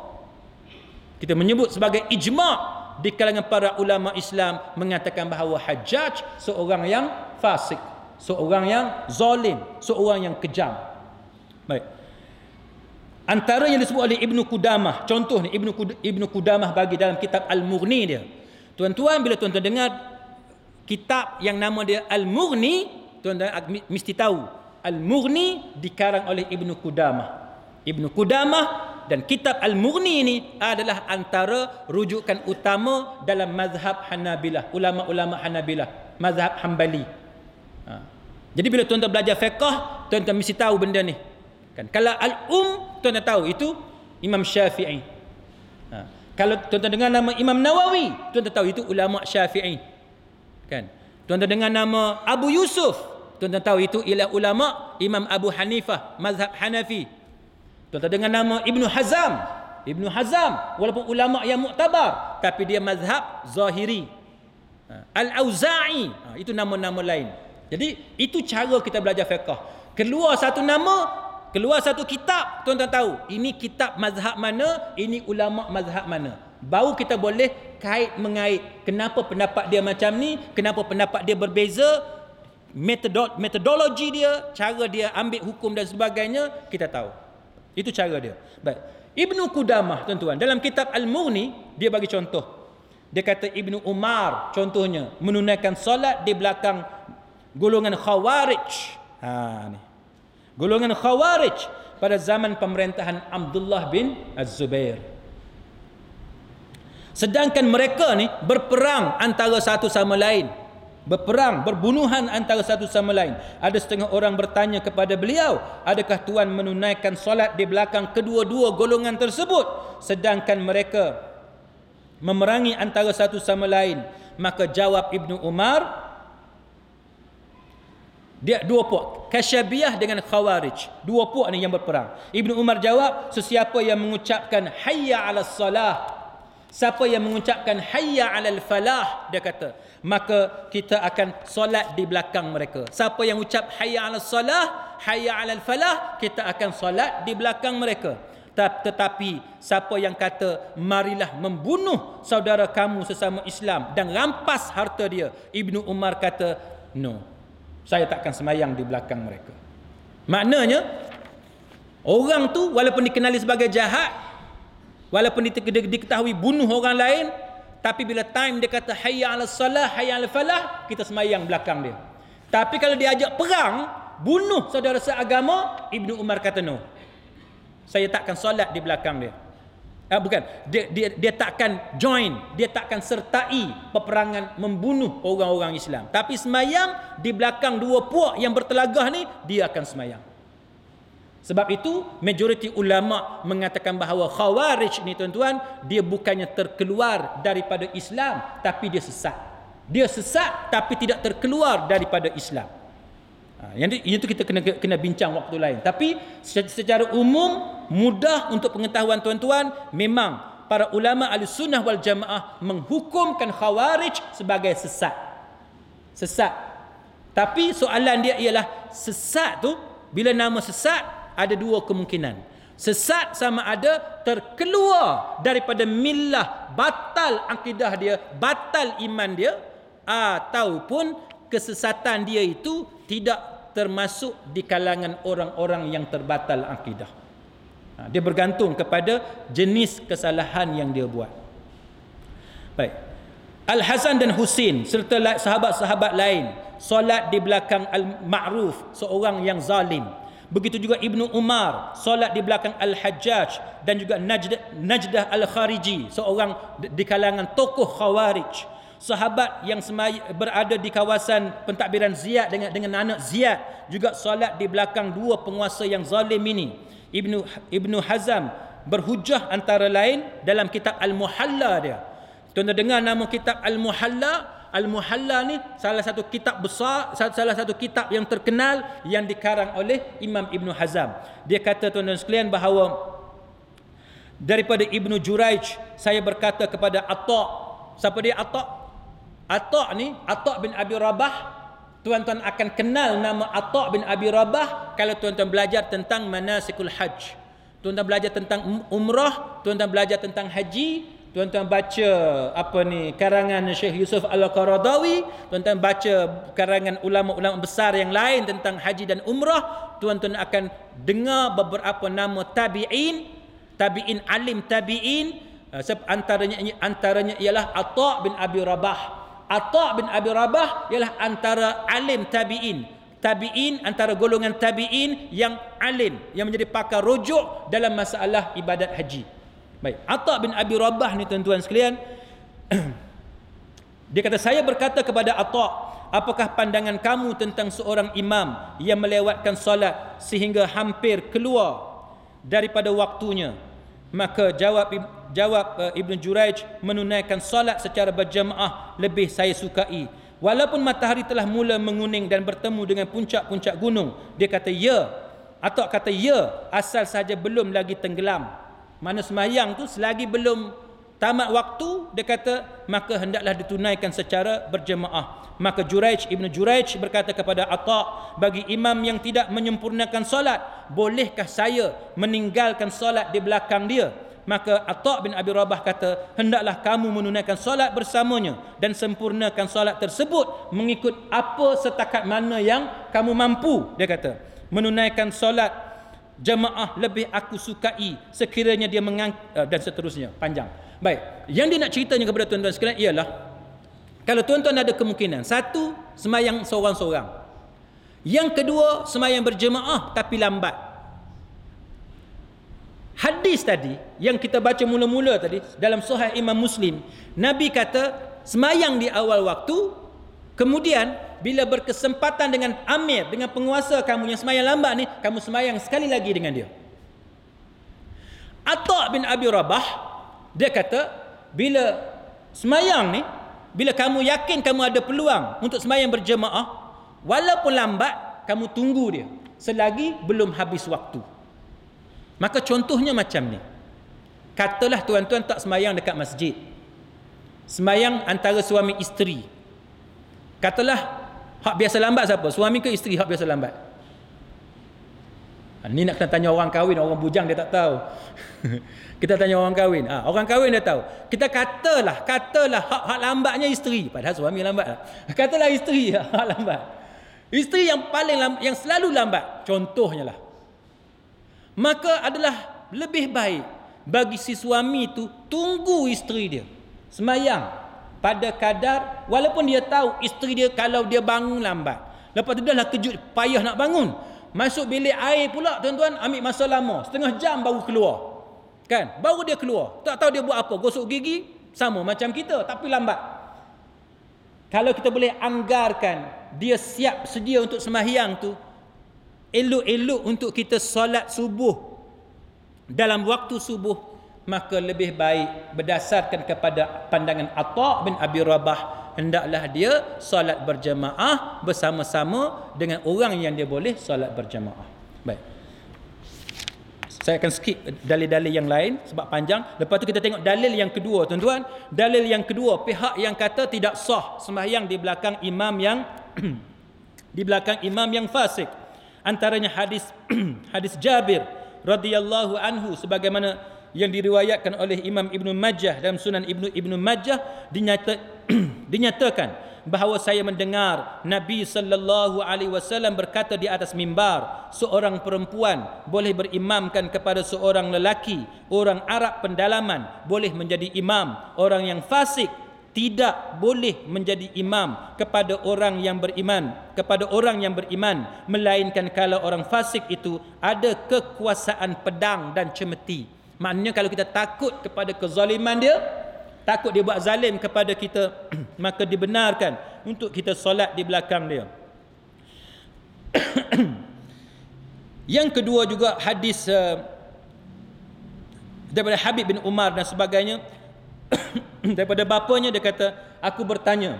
kita menyebut sebagai ijma' di kalangan para ulama Islam mengatakan bahawa hajjaj seorang yang fasik seorang yang zalim seorang yang kejam baik Antara yang disebut oleh Ibn Qudamah. Contoh ni, Ibn, Qud, Ibn Qudamah bagi dalam kitab Al-Mughni dia. Tuan-tuan, bila tuan-tuan dengar kitab yang nama dia Al-Mughni, tuan-tuan mesti tahu. Al-Mughni dikarang oleh Ibn Qudamah. Ibn Qudamah dan kitab Al-Mughni ini adalah antara rujukan utama dalam mazhab Hanabilah. Ulama-ulama Hanabilah. Mazhab Hambali Ha. Jadi bila tuan-tuan belajar fiqah, tuan-tuan mesti tahu benda ni. Kan? Kalau al-um tuan dah tahu itu Imam Syafi'i. Ha. Kalau tuan-tuan dengar nama Imam Nawawi, tuan dah tahu itu ulama Syafi'i. Kan? Tuan-tuan dengar nama Abu Yusuf, tuan-tuan tahu itu ialah ulama Imam Abu Hanifah mazhab Hanafi. Tuan-tuan dengar nama Ibnu Hazam, Ibnu Hazam walaupun ulama yang muktabar tapi dia mazhab Zahiri. Ha. Al-Auza'i, ha. itu nama-nama lain. Jadi itu cara kita belajar fiqh. Keluar satu nama, Keluar satu kitab, tuan-tuan tahu. Ini kitab mazhab mana, ini ulama mazhab mana. Baru kita boleh kait mengait kenapa pendapat dia macam ni, kenapa pendapat dia berbeza, metodologi dia, cara dia ambil hukum dan sebagainya, kita tahu. Itu cara dia. Baik. Ibn Qudamah tuan-tuan dalam kitab Al-Mughni dia bagi contoh. Dia kata Ibnu Umar contohnya menunaikan solat di belakang golongan Khawarij. Ha ni golongan khawarij pada zaman pemerintahan Abdullah bin Az-Zubair. Sedangkan mereka ni berperang antara satu sama lain. Berperang, berbunuhan antara satu sama lain. Ada setengah orang bertanya kepada beliau, adakah Tuhan menunaikan solat di belakang kedua-dua golongan tersebut? Sedangkan mereka memerangi antara satu sama lain. Maka jawab Ibnu Umar, dia dua puak. Kasyabiyah dengan Khawarij. Dua puak ni yang berperang. Ibn Umar jawab, sesiapa yang mengucapkan hayya ala salah. Siapa yang mengucapkan hayya ala falah. Dia kata, maka kita akan solat di belakang mereka. Siapa yang ucap hayya ala salah, hayya ala falah. Kita akan solat di belakang mereka. Tetapi siapa yang kata marilah membunuh saudara kamu sesama Islam dan rampas harta dia. Ibnu Umar kata no saya takkan semayang di belakang mereka maknanya orang tu walaupun dikenali sebagai jahat walaupun diketahui bunuh orang lain tapi bila time dia kata hayya ala salah hayya ala falah kita semayang belakang dia tapi kalau diajak perang bunuh saudara seagama Ibnu Umar kata no saya takkan solat di belakang dia Uh, bukan dia, dia dia takkan join dia takkan sertai peperangan membunuh orang-orang Islam tapi semayang di belakang dua puak yang bertelagah ni dia akan semayang sebab itu majoriti ulama mengatakan bahawa khawarij ni tuan-tuan dia bukannya terkeluar daripada Islam tapi dia sesat dia sesat tapi tidak terkeluar daripada Islam Ha, yang itu, itu kita kena kena bincang waktu lain. Tapi secara, secara umum mudah untuk pengetahuan tuan-tuan memang para ulama ahli sunnah wal jamaah menghukumkan khawarij sebagai sesat. Sesat. Tapi soalan dia ialah sesat tu bila nama sesat ada dua kemungkinan. Sesat sama ada terkeluar daripada milah batal akidah dia, batal iman dia ataupun kesesatan dia itu tidak termasuk di kalangan orang-orang yang terbatal akidah. Ha, dia bergantung kepada jenis kesalahan yang dia buat. Baik. Al Hasan dan Husin serta sahabat-sahabat lain solat di belakang Al Ma'ruf seorang yang zalim. Begitu juga Ibnu Umar solat di belakang Al Hajjaj dan juga Najdah, Al Khariji seorang di kalangan tokoh Khawarij sahabat yang semai, berada di kawasan pentadbiran Ziyad dengan dengan anak Ziyad juga solat di belakang dua penguasa yang zalim ini Ibnu Ibnu Hazam berhujah antara lain dalam kitab Al-Muhalla dia tuan dengar nama kitab Al-Muhalla Al-Muhalla ni salah satu kitab besar salah satu kitab yang terkenal yang dikarang oleh Imam Ibnu Hazam dia kata tuan-tuan sekalian bahawa daripada Ibnu Juraij saya berkata kepada Atta siapa dia Atta Atta' ni Atta' bin Abi Rabah Tuan-tuan akan kenal nama Atta' bin Abi Rabah Kalau tuan-tuan belajar tentang manasikul hajj Tuan-tuan belajar tentang um, umrah Tuan-tuan belajar tentang haji Tuan-tuan baca apa ni karangan Syekh Yusuf Al-Qaradawi, tuan-tuan baca karangan ulama-ulama besar yang lain tentang haji dan umrah, tuan-tuan akan dengar beberapa nama tabi'in, tabi'in alim tabi'in, ah, antaranya antaranya ialah Atha' bin Abi Rabah. Atta bin Abi Rabah ialah antara alim tabi'in. Tabi'in antara golongan tabi'in yang alim. Yang menjadi pakar rujuk dalam masalah ibadat haji. Baik. Atta bin Abi Rabah ni tuan-tuan sekalian. Dia kata, saya berkata kepada Atta. Apakah pandangan kamu tentang seorang imam yang melewatkan solat sehingga hampir keluar daripada waktunya? Maka jawab jawab eh, Ibn Juraij menunaikan solat secara berjemaah lebih saya sukai. Walaupun matahari telah mula menguning dan bertemu dengan puncak-puncak gunung. Dia kata ya. Atau kata ya asal saja belum lagi tenggelam. Mana semayang tu selagi belum tamat waktu dia kata maka hendaklah ditunaikan secara berjemaah maka Juraij Ibn Juraij berkata kepada Atta bagi imam yang tidak menyempurnakan solat bolehkah saya meninggalkan solat di belakang dia Maka Atta bin Abi Rabah kata, hendaklah kamu menunaikan solat bersamanya dan sempurnakan solat tersebut mengikut apa setakat mana yang kamu mampu, dia kata. Menunaikan solat jemaah lebih aku sukai sekiranya dia mengang eh, dan seterusnya panjang. Baik, yang dia nak ceritanya kepada tuan-tuan sekalian ialah kalau tuan-tuan ada kemungkinan satu semayang seorang-seorang. Yang kedua semayang berjemaah tapi lambat. Hadis tadi yang kita baca mula-mula tadi dalam Sahih Imam Muslim, Nabi kata semayang di awal waktu, kemudian bila berkesempatan dengan Amir dengan penguasa kamu yang semayang lambat ni, kamu semayang sekali lagi dengan dia. Atta bin Abi Rabah dia kata bila semayang ni, bila kamu yakin kamu ada peluang untuk semayang berjemaah, walaupun lambat kamu tunggu dia selagi belum habis waktu. Maka contohnya macam ni. Katalah tuan-tuan tak semayang dekat masjid. Semayang antara suami isteri. Katalah hak biasa lambat siapa? Suami ke isteri hak biasa lambat? Ha, ni nak kena tanya orang kahwin, orang bujang dia tak tahu. Kita tanya orang kahwin. Ha, orang kahwin dia tahu. Kita katalah, katalah hak, hak lambatnya isteri. Padahal suami lambat. Lah. Katalah isteri hak lambat. Isteri yang paling lambat, yang selalu lambat. Contohnya lah maka adalah lebih baik bagi si suami itu tunggu isteri dia semayang pada kadar walaupun dia tahu isteri dia kalau dia bangun lambat lepas tu dah lah kejut payah nak bangun masuk bilik air pula tuan-tuan ambil masa lama setengah jam baru keluar kan baru dia keluar tak tahu dia buat apa gosok gigi sama macam kita tapi lambat kalau kita boleh anggarkan dia siap sedia untuk semayang tu elok-elok untuk kita solat subuh dalam waktu subuh maka lebih baik berdasarkan kepada pandangan Atta bin Abi Rabah hendaklah dia solat berjemaah bersama-sama dengan orang yang dia boleh solat berjemaah baik saya akan skip dalil-dalil yang lain sebab panjang. Lepas tu kita tengok dalil yang kedua, tuan-tuan. Dalil yang kedua, pihak yang kata tidak sah sembahyang di belakang imam yang di belakang imam yang fasik antaranya hadis hadis Jabir radhiyallahu anhu sebagaimana yang diriwayatkan oleh Imam Ibn Majah dalam Sunan Ibn Ibn Majah dinyata, dinyatakan bahawa saya mendengar Nabi sallallahu alaihi wasallam berkata di atas mimbar seorang perempuan boleh berimamkan kepada seorang lelaki orang Arab pendalaman boleh menjadi imam orang yang fasik tidak boleh menjadi imam kepada orang yang beriman kepada orang yang beriman melainkan kalau orang fasik itu ada kekuasaan pedang dan cemeti maknanya kalau kita takut kepada kezaliman dia takut dia buat zalim kepada kita maka dibenarkan untuk kita solat di belakang dia yang kedua juga hadis uh, daripada Habib bin Umar dan sebagainya daripada bapanya dia kata aku bertanya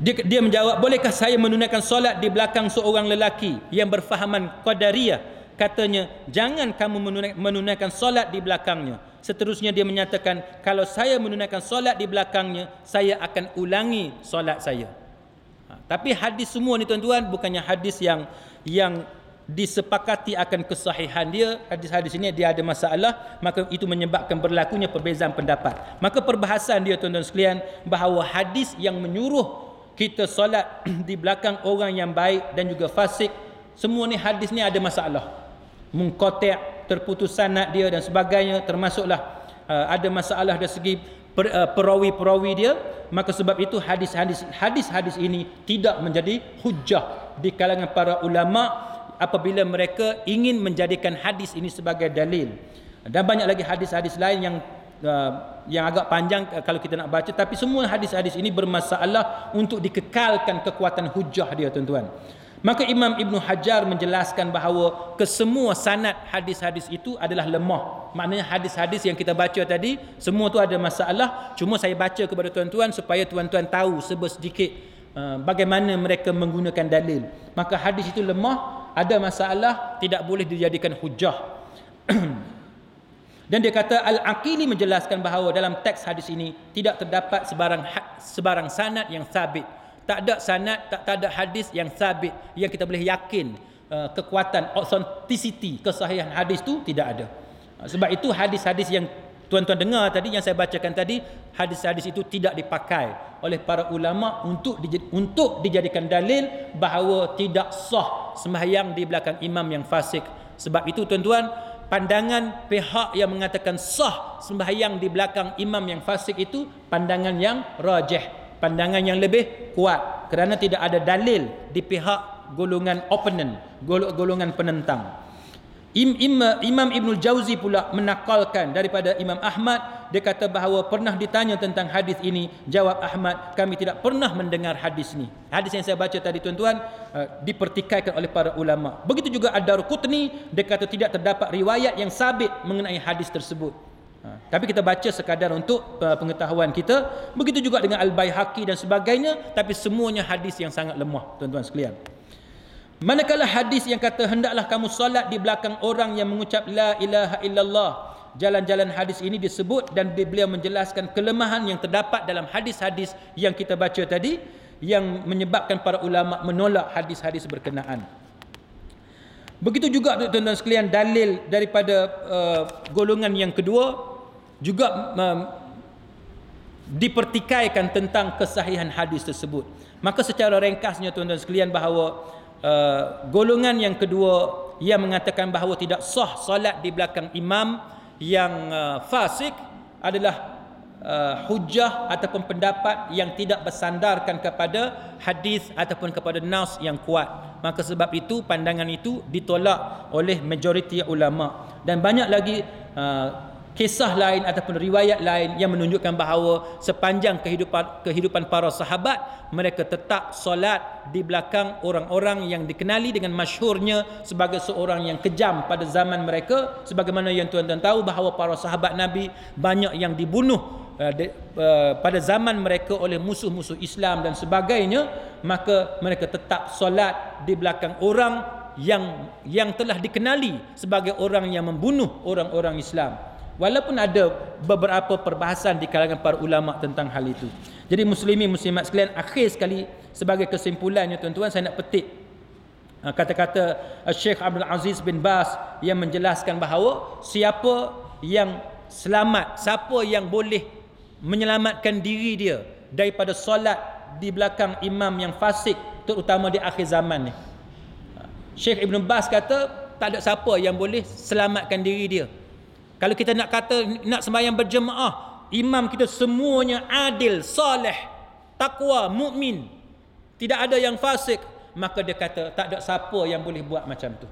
dia, dia menjawab bolehkah saya menunaikan solat di belakang seorang lelaki yang berfahaman qadariyah katanya jangan kamu menunaikan solat di belakangnya seterusnya dia menyatakan kalau saya menunaikan solat di belakangnya saya akan ulangi solat saya ha, tapi hadis semua ni tuan-tuan bukannya hadis yang yang disepakati akan kesahihan dia hadis-hadis ini dia ada masalah maka itu menyebabkan berlakunya perbezaan pendapat maka perbahasan dia tuan-tuan sekalian bahawa hadis yang menyuruh kita solat di belakang orang yang baik dan juga fasik semua ni hadis ni ada masalah mengkotak terputus sanad dia dan sebagainya termasuklah uh, ada masalah dari segi uh, perawi-perawi dia maka sebab itu hadis-hadis hadis-hadis ini tidak menjadi hujah di kalangan para ulama' apabila mereka ingin menjadikan hadis ini sebagai dalil dan banyak lagi hadis-hadis lain yang uh, yang agak panjang uh, kalau kita nak baca tapi semua hadis-hadis ini bermasalah untuk dikekalkan kekuatan hujah dia tuan-tuan maka Imam Ibn Hajar menjelaskan bahawa kesemua sanad hadis-hadis itu adalah lemah maknanya hadis-hadis yang kita baca tadi semua tu ada masalah cuma saya baca kepada tuan-tuan supaya tuan-tuan tahu sebesedikit sedikit Eh, bagaimana mereka menggunakan dalil maka hadis itu lemah ada masalah tidak boleh dijadikan hujah dan dia kata al-aqili menjelaskan bahawa dalam teks hadis ini tidak terdapat sebarang ha-, sebarang sanad yang sabit tak ada sanad tak, tak ada hadis yang sabit yang kita boleh yakin uh, kekuatan authenticity kesahihan hadis itu tidak ada eh, sebab itu hadis-hadis yang tuan-tuan dengar tadi yang saya bacakan tadi hadis-hadis itu tidak dipakai oleh para ulama untuk dijad, untuk dijadikan dalil bahawa tidak sah sembahyang di belakang imam yang fasik sebab itu tuan-tuan pandangan pihak yang mengatakan sah sembahyang di belakang imam yang fasik itu pandangan yang rajih pandangan yang lebih kuat kerana tidak ada dalil di pihak golongan opponent golongan penentang Imam Ibn Jauzi pula menakalkan daripada Imam Ahmad dia kata bahawa pernah ditanya tentang hadis ini jawab Ahmad kami tidak pernah mendengar hadis ini hadis yang saya baca tadi tuan-tuan eh, dipertikaikan oleh para ulama begitu juga Ad-Darqutni dia kata tidak terdapat riwayat yang sabit mengenai hadis tersebut ha, tapi kita baca sekadar untuk eh, pengetahuan kita begitu juga dengan Al-Baihaqi dan sebagainya tapi semuanya hadis yang sangat lemah tuan-tuan sekalian Manakala hadis yang kata hendaklah kamu solat di belakang orang yang mengucap la ilaha illallah. Jalan-jalan hadis ini disebut dan beliau menjelaskan kelemahan yang terdapat dalam hadis-hadis yang kita baca tadi yang menyebabkan para ulama menolak hadis-hadis berkenaan. Begitu juga tuan-tuan sekalian dalil daripada uh, golongan yang kedua juga uh, dipertikaikan tentang kesahihan hadis tersebut. Maka secara ringkasnya tuan-tuan sekalian bahawa Eh, golongan yang kedua yang mengatakan bahawa tidak sah salat di belakang imam yang uh, fasik adalah uh, eh, hujah ataupun pendapat yang tidak bersandarkan kepada hadis ataupun kepada nas yang kuat maka sebab itu pandangan itu ditolak oleh majoriti ulama dan banyak lagi uh, kisah lain ataupun riwayat lain yang menunjukkan bahawa sepanjang kehidupan kehidupan para sahabat mereka tetap solat di belakang orang-orang yang dikenali dengan masyhurnya sebagai seorang yang kejam pada zaman mereka sebagaimana yang tuan-tuan tahu bahawa para sahabat Nabi banyak yang dibunuh uh, uh, pada zaman mereka oleh musuh-musuh Islam dan sebagainya maka mereka tetap solat di belakang orang yang yang telah dikenali sebagai orang yang membunuh orang-orang Islam walaupun ada beberapa perbahasan di kalangan para ulama tentang hal itu. Jadi muslimi muslimat sekalian akhir sekali sebagai kesimpulannya tuan-tuan saya nak petik uh, kata-kata uh, Sheikh Abdul Aziz bin Bas yang menjelaskan bahawa siapa yang selamat, siapa yang boleh menyelamatkan diri dia daripada solat di belakang imam yang fasik terutama di akhir zaman ni. Syekh Ibn Bas kata tak ada siapa yang boleh selamatkan diri dia kalau kita nak kata nak sembahyang berjemaah, imam kita semuanya adil, soleh, takwa, mukmin. Tidak ada yang fasik, maka dia kata tak ada siapa yang boleh buat macam tu.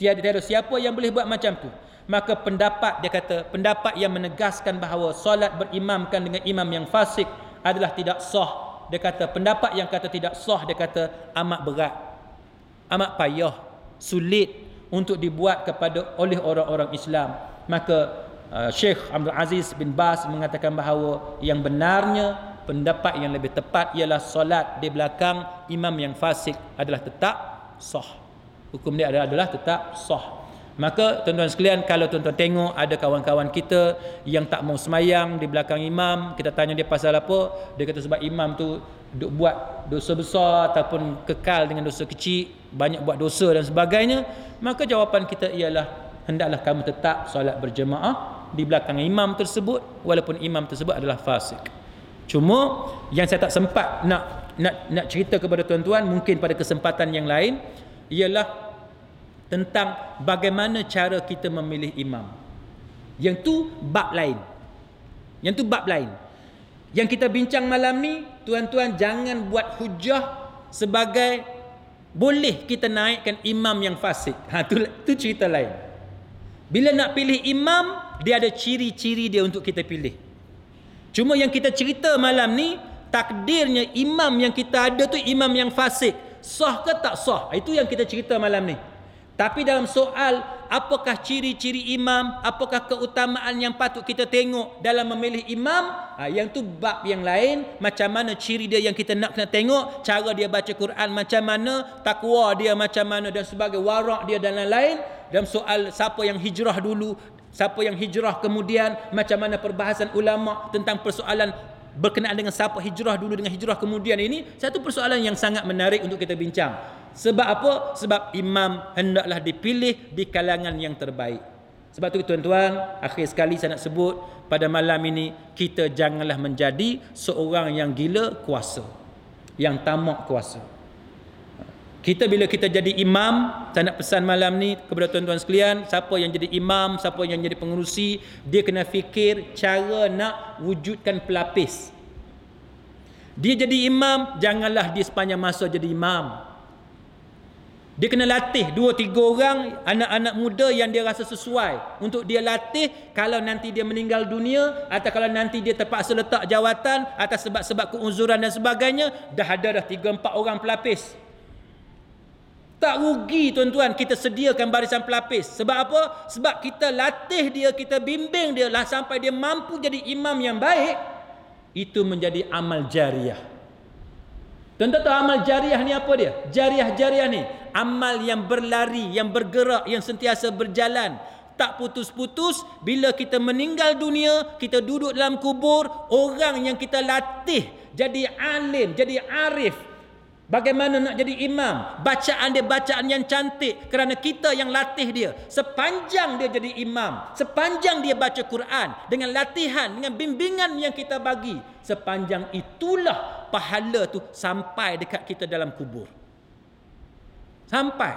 Tiada tiada siapa yang boleh buat macam tu. Maka pendapat dia kata pendapat yang menegaskan bahawa solat berimamkan dengan imam yang fasik adalah tidak sah. Dia kata pendapat yang kata tidak sah dia kata amat berat. Amat payah, sulit untuk dibuat kepada oleh orang-orang Islam maka uh, Sheikh Abdul Aziz bin Bas mengatakan bahawa yang benarnya pendapat yang lebih tepat ialah solat di belakang imam yang fasik adalah tetap sah. Hukum dia adalah, adalah tetap sah. Maka tuan-tuan sekalian kalau tuan-tuan tengok ada kawan-kawan kita yang tak mau semayang di belakang imam, kita tanya dia pasal apa? Dia kata sebab imam tu duk buat dosa besar ataupun kekal dengan dosa kecil, banyak buat dosa dan sebagainya. Maka jawapan kita ialah hendaklah kamu tetap solat berjemaah di belakang imam tersebut walaupun imam tersebut adalah fasik. Cuma yang saya tak sempat nak nak nak cerita kepada tuan-tuan mungkin pada kesempatan yang lain ialah tentang bagaimana cara kita memilih imam. Yang tu bab lain. Yang tu bab lain. Yang kita bincang malam ni tuan-tuan jangan buat hujah sebagai boleh kita naikkan imam yang fasik. Ha tu, tu cerita lain. Bila nak pilih imam, dia ada ciri-ciri dia untuk kita pilih. Cuma yang kita cerita malam ni, takdirnya imam yang kita ada tu imam yang fasik. Sah ke tak sah? Itu yang kita cerita malam ni. Tapi dalam soal apakah ciri-ciri imam, apakah keutamaan yang patut kita tengok dalam memilih imam, ha, yang tu bab yang lain, macam mana ciri dia yang kita nak kena tengok, cara dia baca Quran macam mana, takwa dia macam mana dan sebagai warak dia dan lain-lain. Dalam soal siapa yang hijrah dulu, siapa yang hijrah kemudian, macam mana perbahasan ulama tentang persoalan berkenaan dengan siapa hijrah dulu dengan hijrah kemudian ini, satu persoalan yang sangat menarik untuk kita bincang. Sebab apa? Sebab imam hendaklah dipilih di kalangan yang terbaik. Sebab tu tuan-tuan, akhir sekali saya nak sebut pada malam ini kita janganlah menjadi seorang yang gila kuasa. Yang tamak kuasa. Kita bila kita jadi imam, saya nak pesan malam ni kepada tuan-tuan sekalian, siapa yang jadi imam, siapa yang jadi pengurusi, dia kena fikir cara nak wujudkan pelapis. Dia jadi imam, janganlah dia sepanjang masa jadi imam. Dia kena latih dua tiga orang anak-anak muda yang dia rasa sesuai untuk dia latih kalau nanti dia meninggal dunia atau kalau nanti dia terpaksa letak jawatan atas sebab-sebab keuzuran dan sebagainya dah ada dah tiga empat orang pelapis. Tak rugi tuan-tuan kita sediakan barisan pelapis. Sebab apa? Sebab kita latih dia, kita bimbing dia lah sampai dia mampu jadi imam yang baik. Itu menjadi amal jariah. tuan-tuan amal jariah ni apa dia? Jariah-jariah ni amal yang berlari, yang bergerak, yang sentiasa berjalan tak putus-putus bila kita meninggal dunia kita duduk dalam kubur orang yang kita latih jadi alim jadi arif bagaimana nak jadi imam bacaan dia bacaan yang cantik kerana kita yang latih dia sepanjang dia jadi imam sepanjang dia baca Quran dengan latihan dengan bimbingan yang kita bagi sepanjang itulah pahala tu sampai dekat kita dalam kubur sampai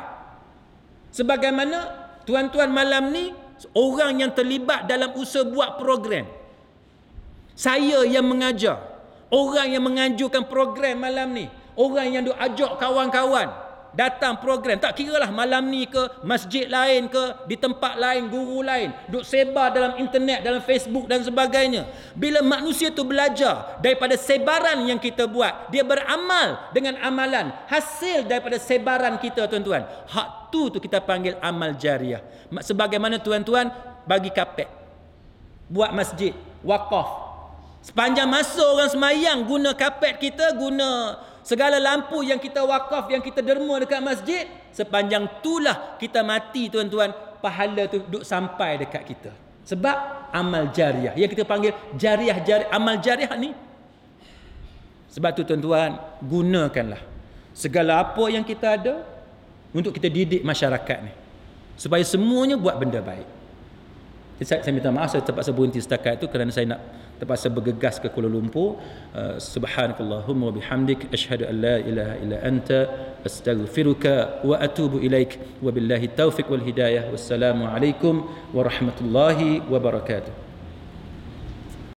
sebagaimana tuan-tuan malam ni orang yang terlibat dalam usaha buat program saya yang mengajar orang yang menganjurkan program malam ni orang yang duk ajak kawan-kawan datang program tak kira lah malam ni ke masjid lain ke di tempat lain guru lain duk sebar dalam internet dalam Facebook dan sebagainya bila manusia tu belajar daripada sebaran yang kita buat dia beramal dengan amalan hasil daripada sebaran kita tuan-tuan hak tu tu kita panggil amal jariah sebagaimana tuan-tuan bagi kapek buat masjid wakaf sepanjang masa orang semayang guna kapek kita guna Segala lampu yang kita wakaf, yang kita derma dekat masjid, sepanjang itulah kita mati tuan-tuan, pahala tu duk sampai dekat kita. Sebab amal jariah. Yang kita panggil jariah, jariah amal jariah ni. Sebab tu tuan-tuan, gunakanlah segala apa yang kita ada untuk kita didik masyarakat ni. Supaya semuanya buat benda baik. Saya, minta maaf saya terpaksa berhenti setakat itu kerana saya nak terpaksa bergegas ke Kuala Lumpur uh, subhanakallahumma wa bihamdik ashhadu an la ilaha illa anta astaghfiruka wa atubu ilaik wa billahi taufiq wal hidayah wassalamu alaikum warahmatullahi wabarakatuh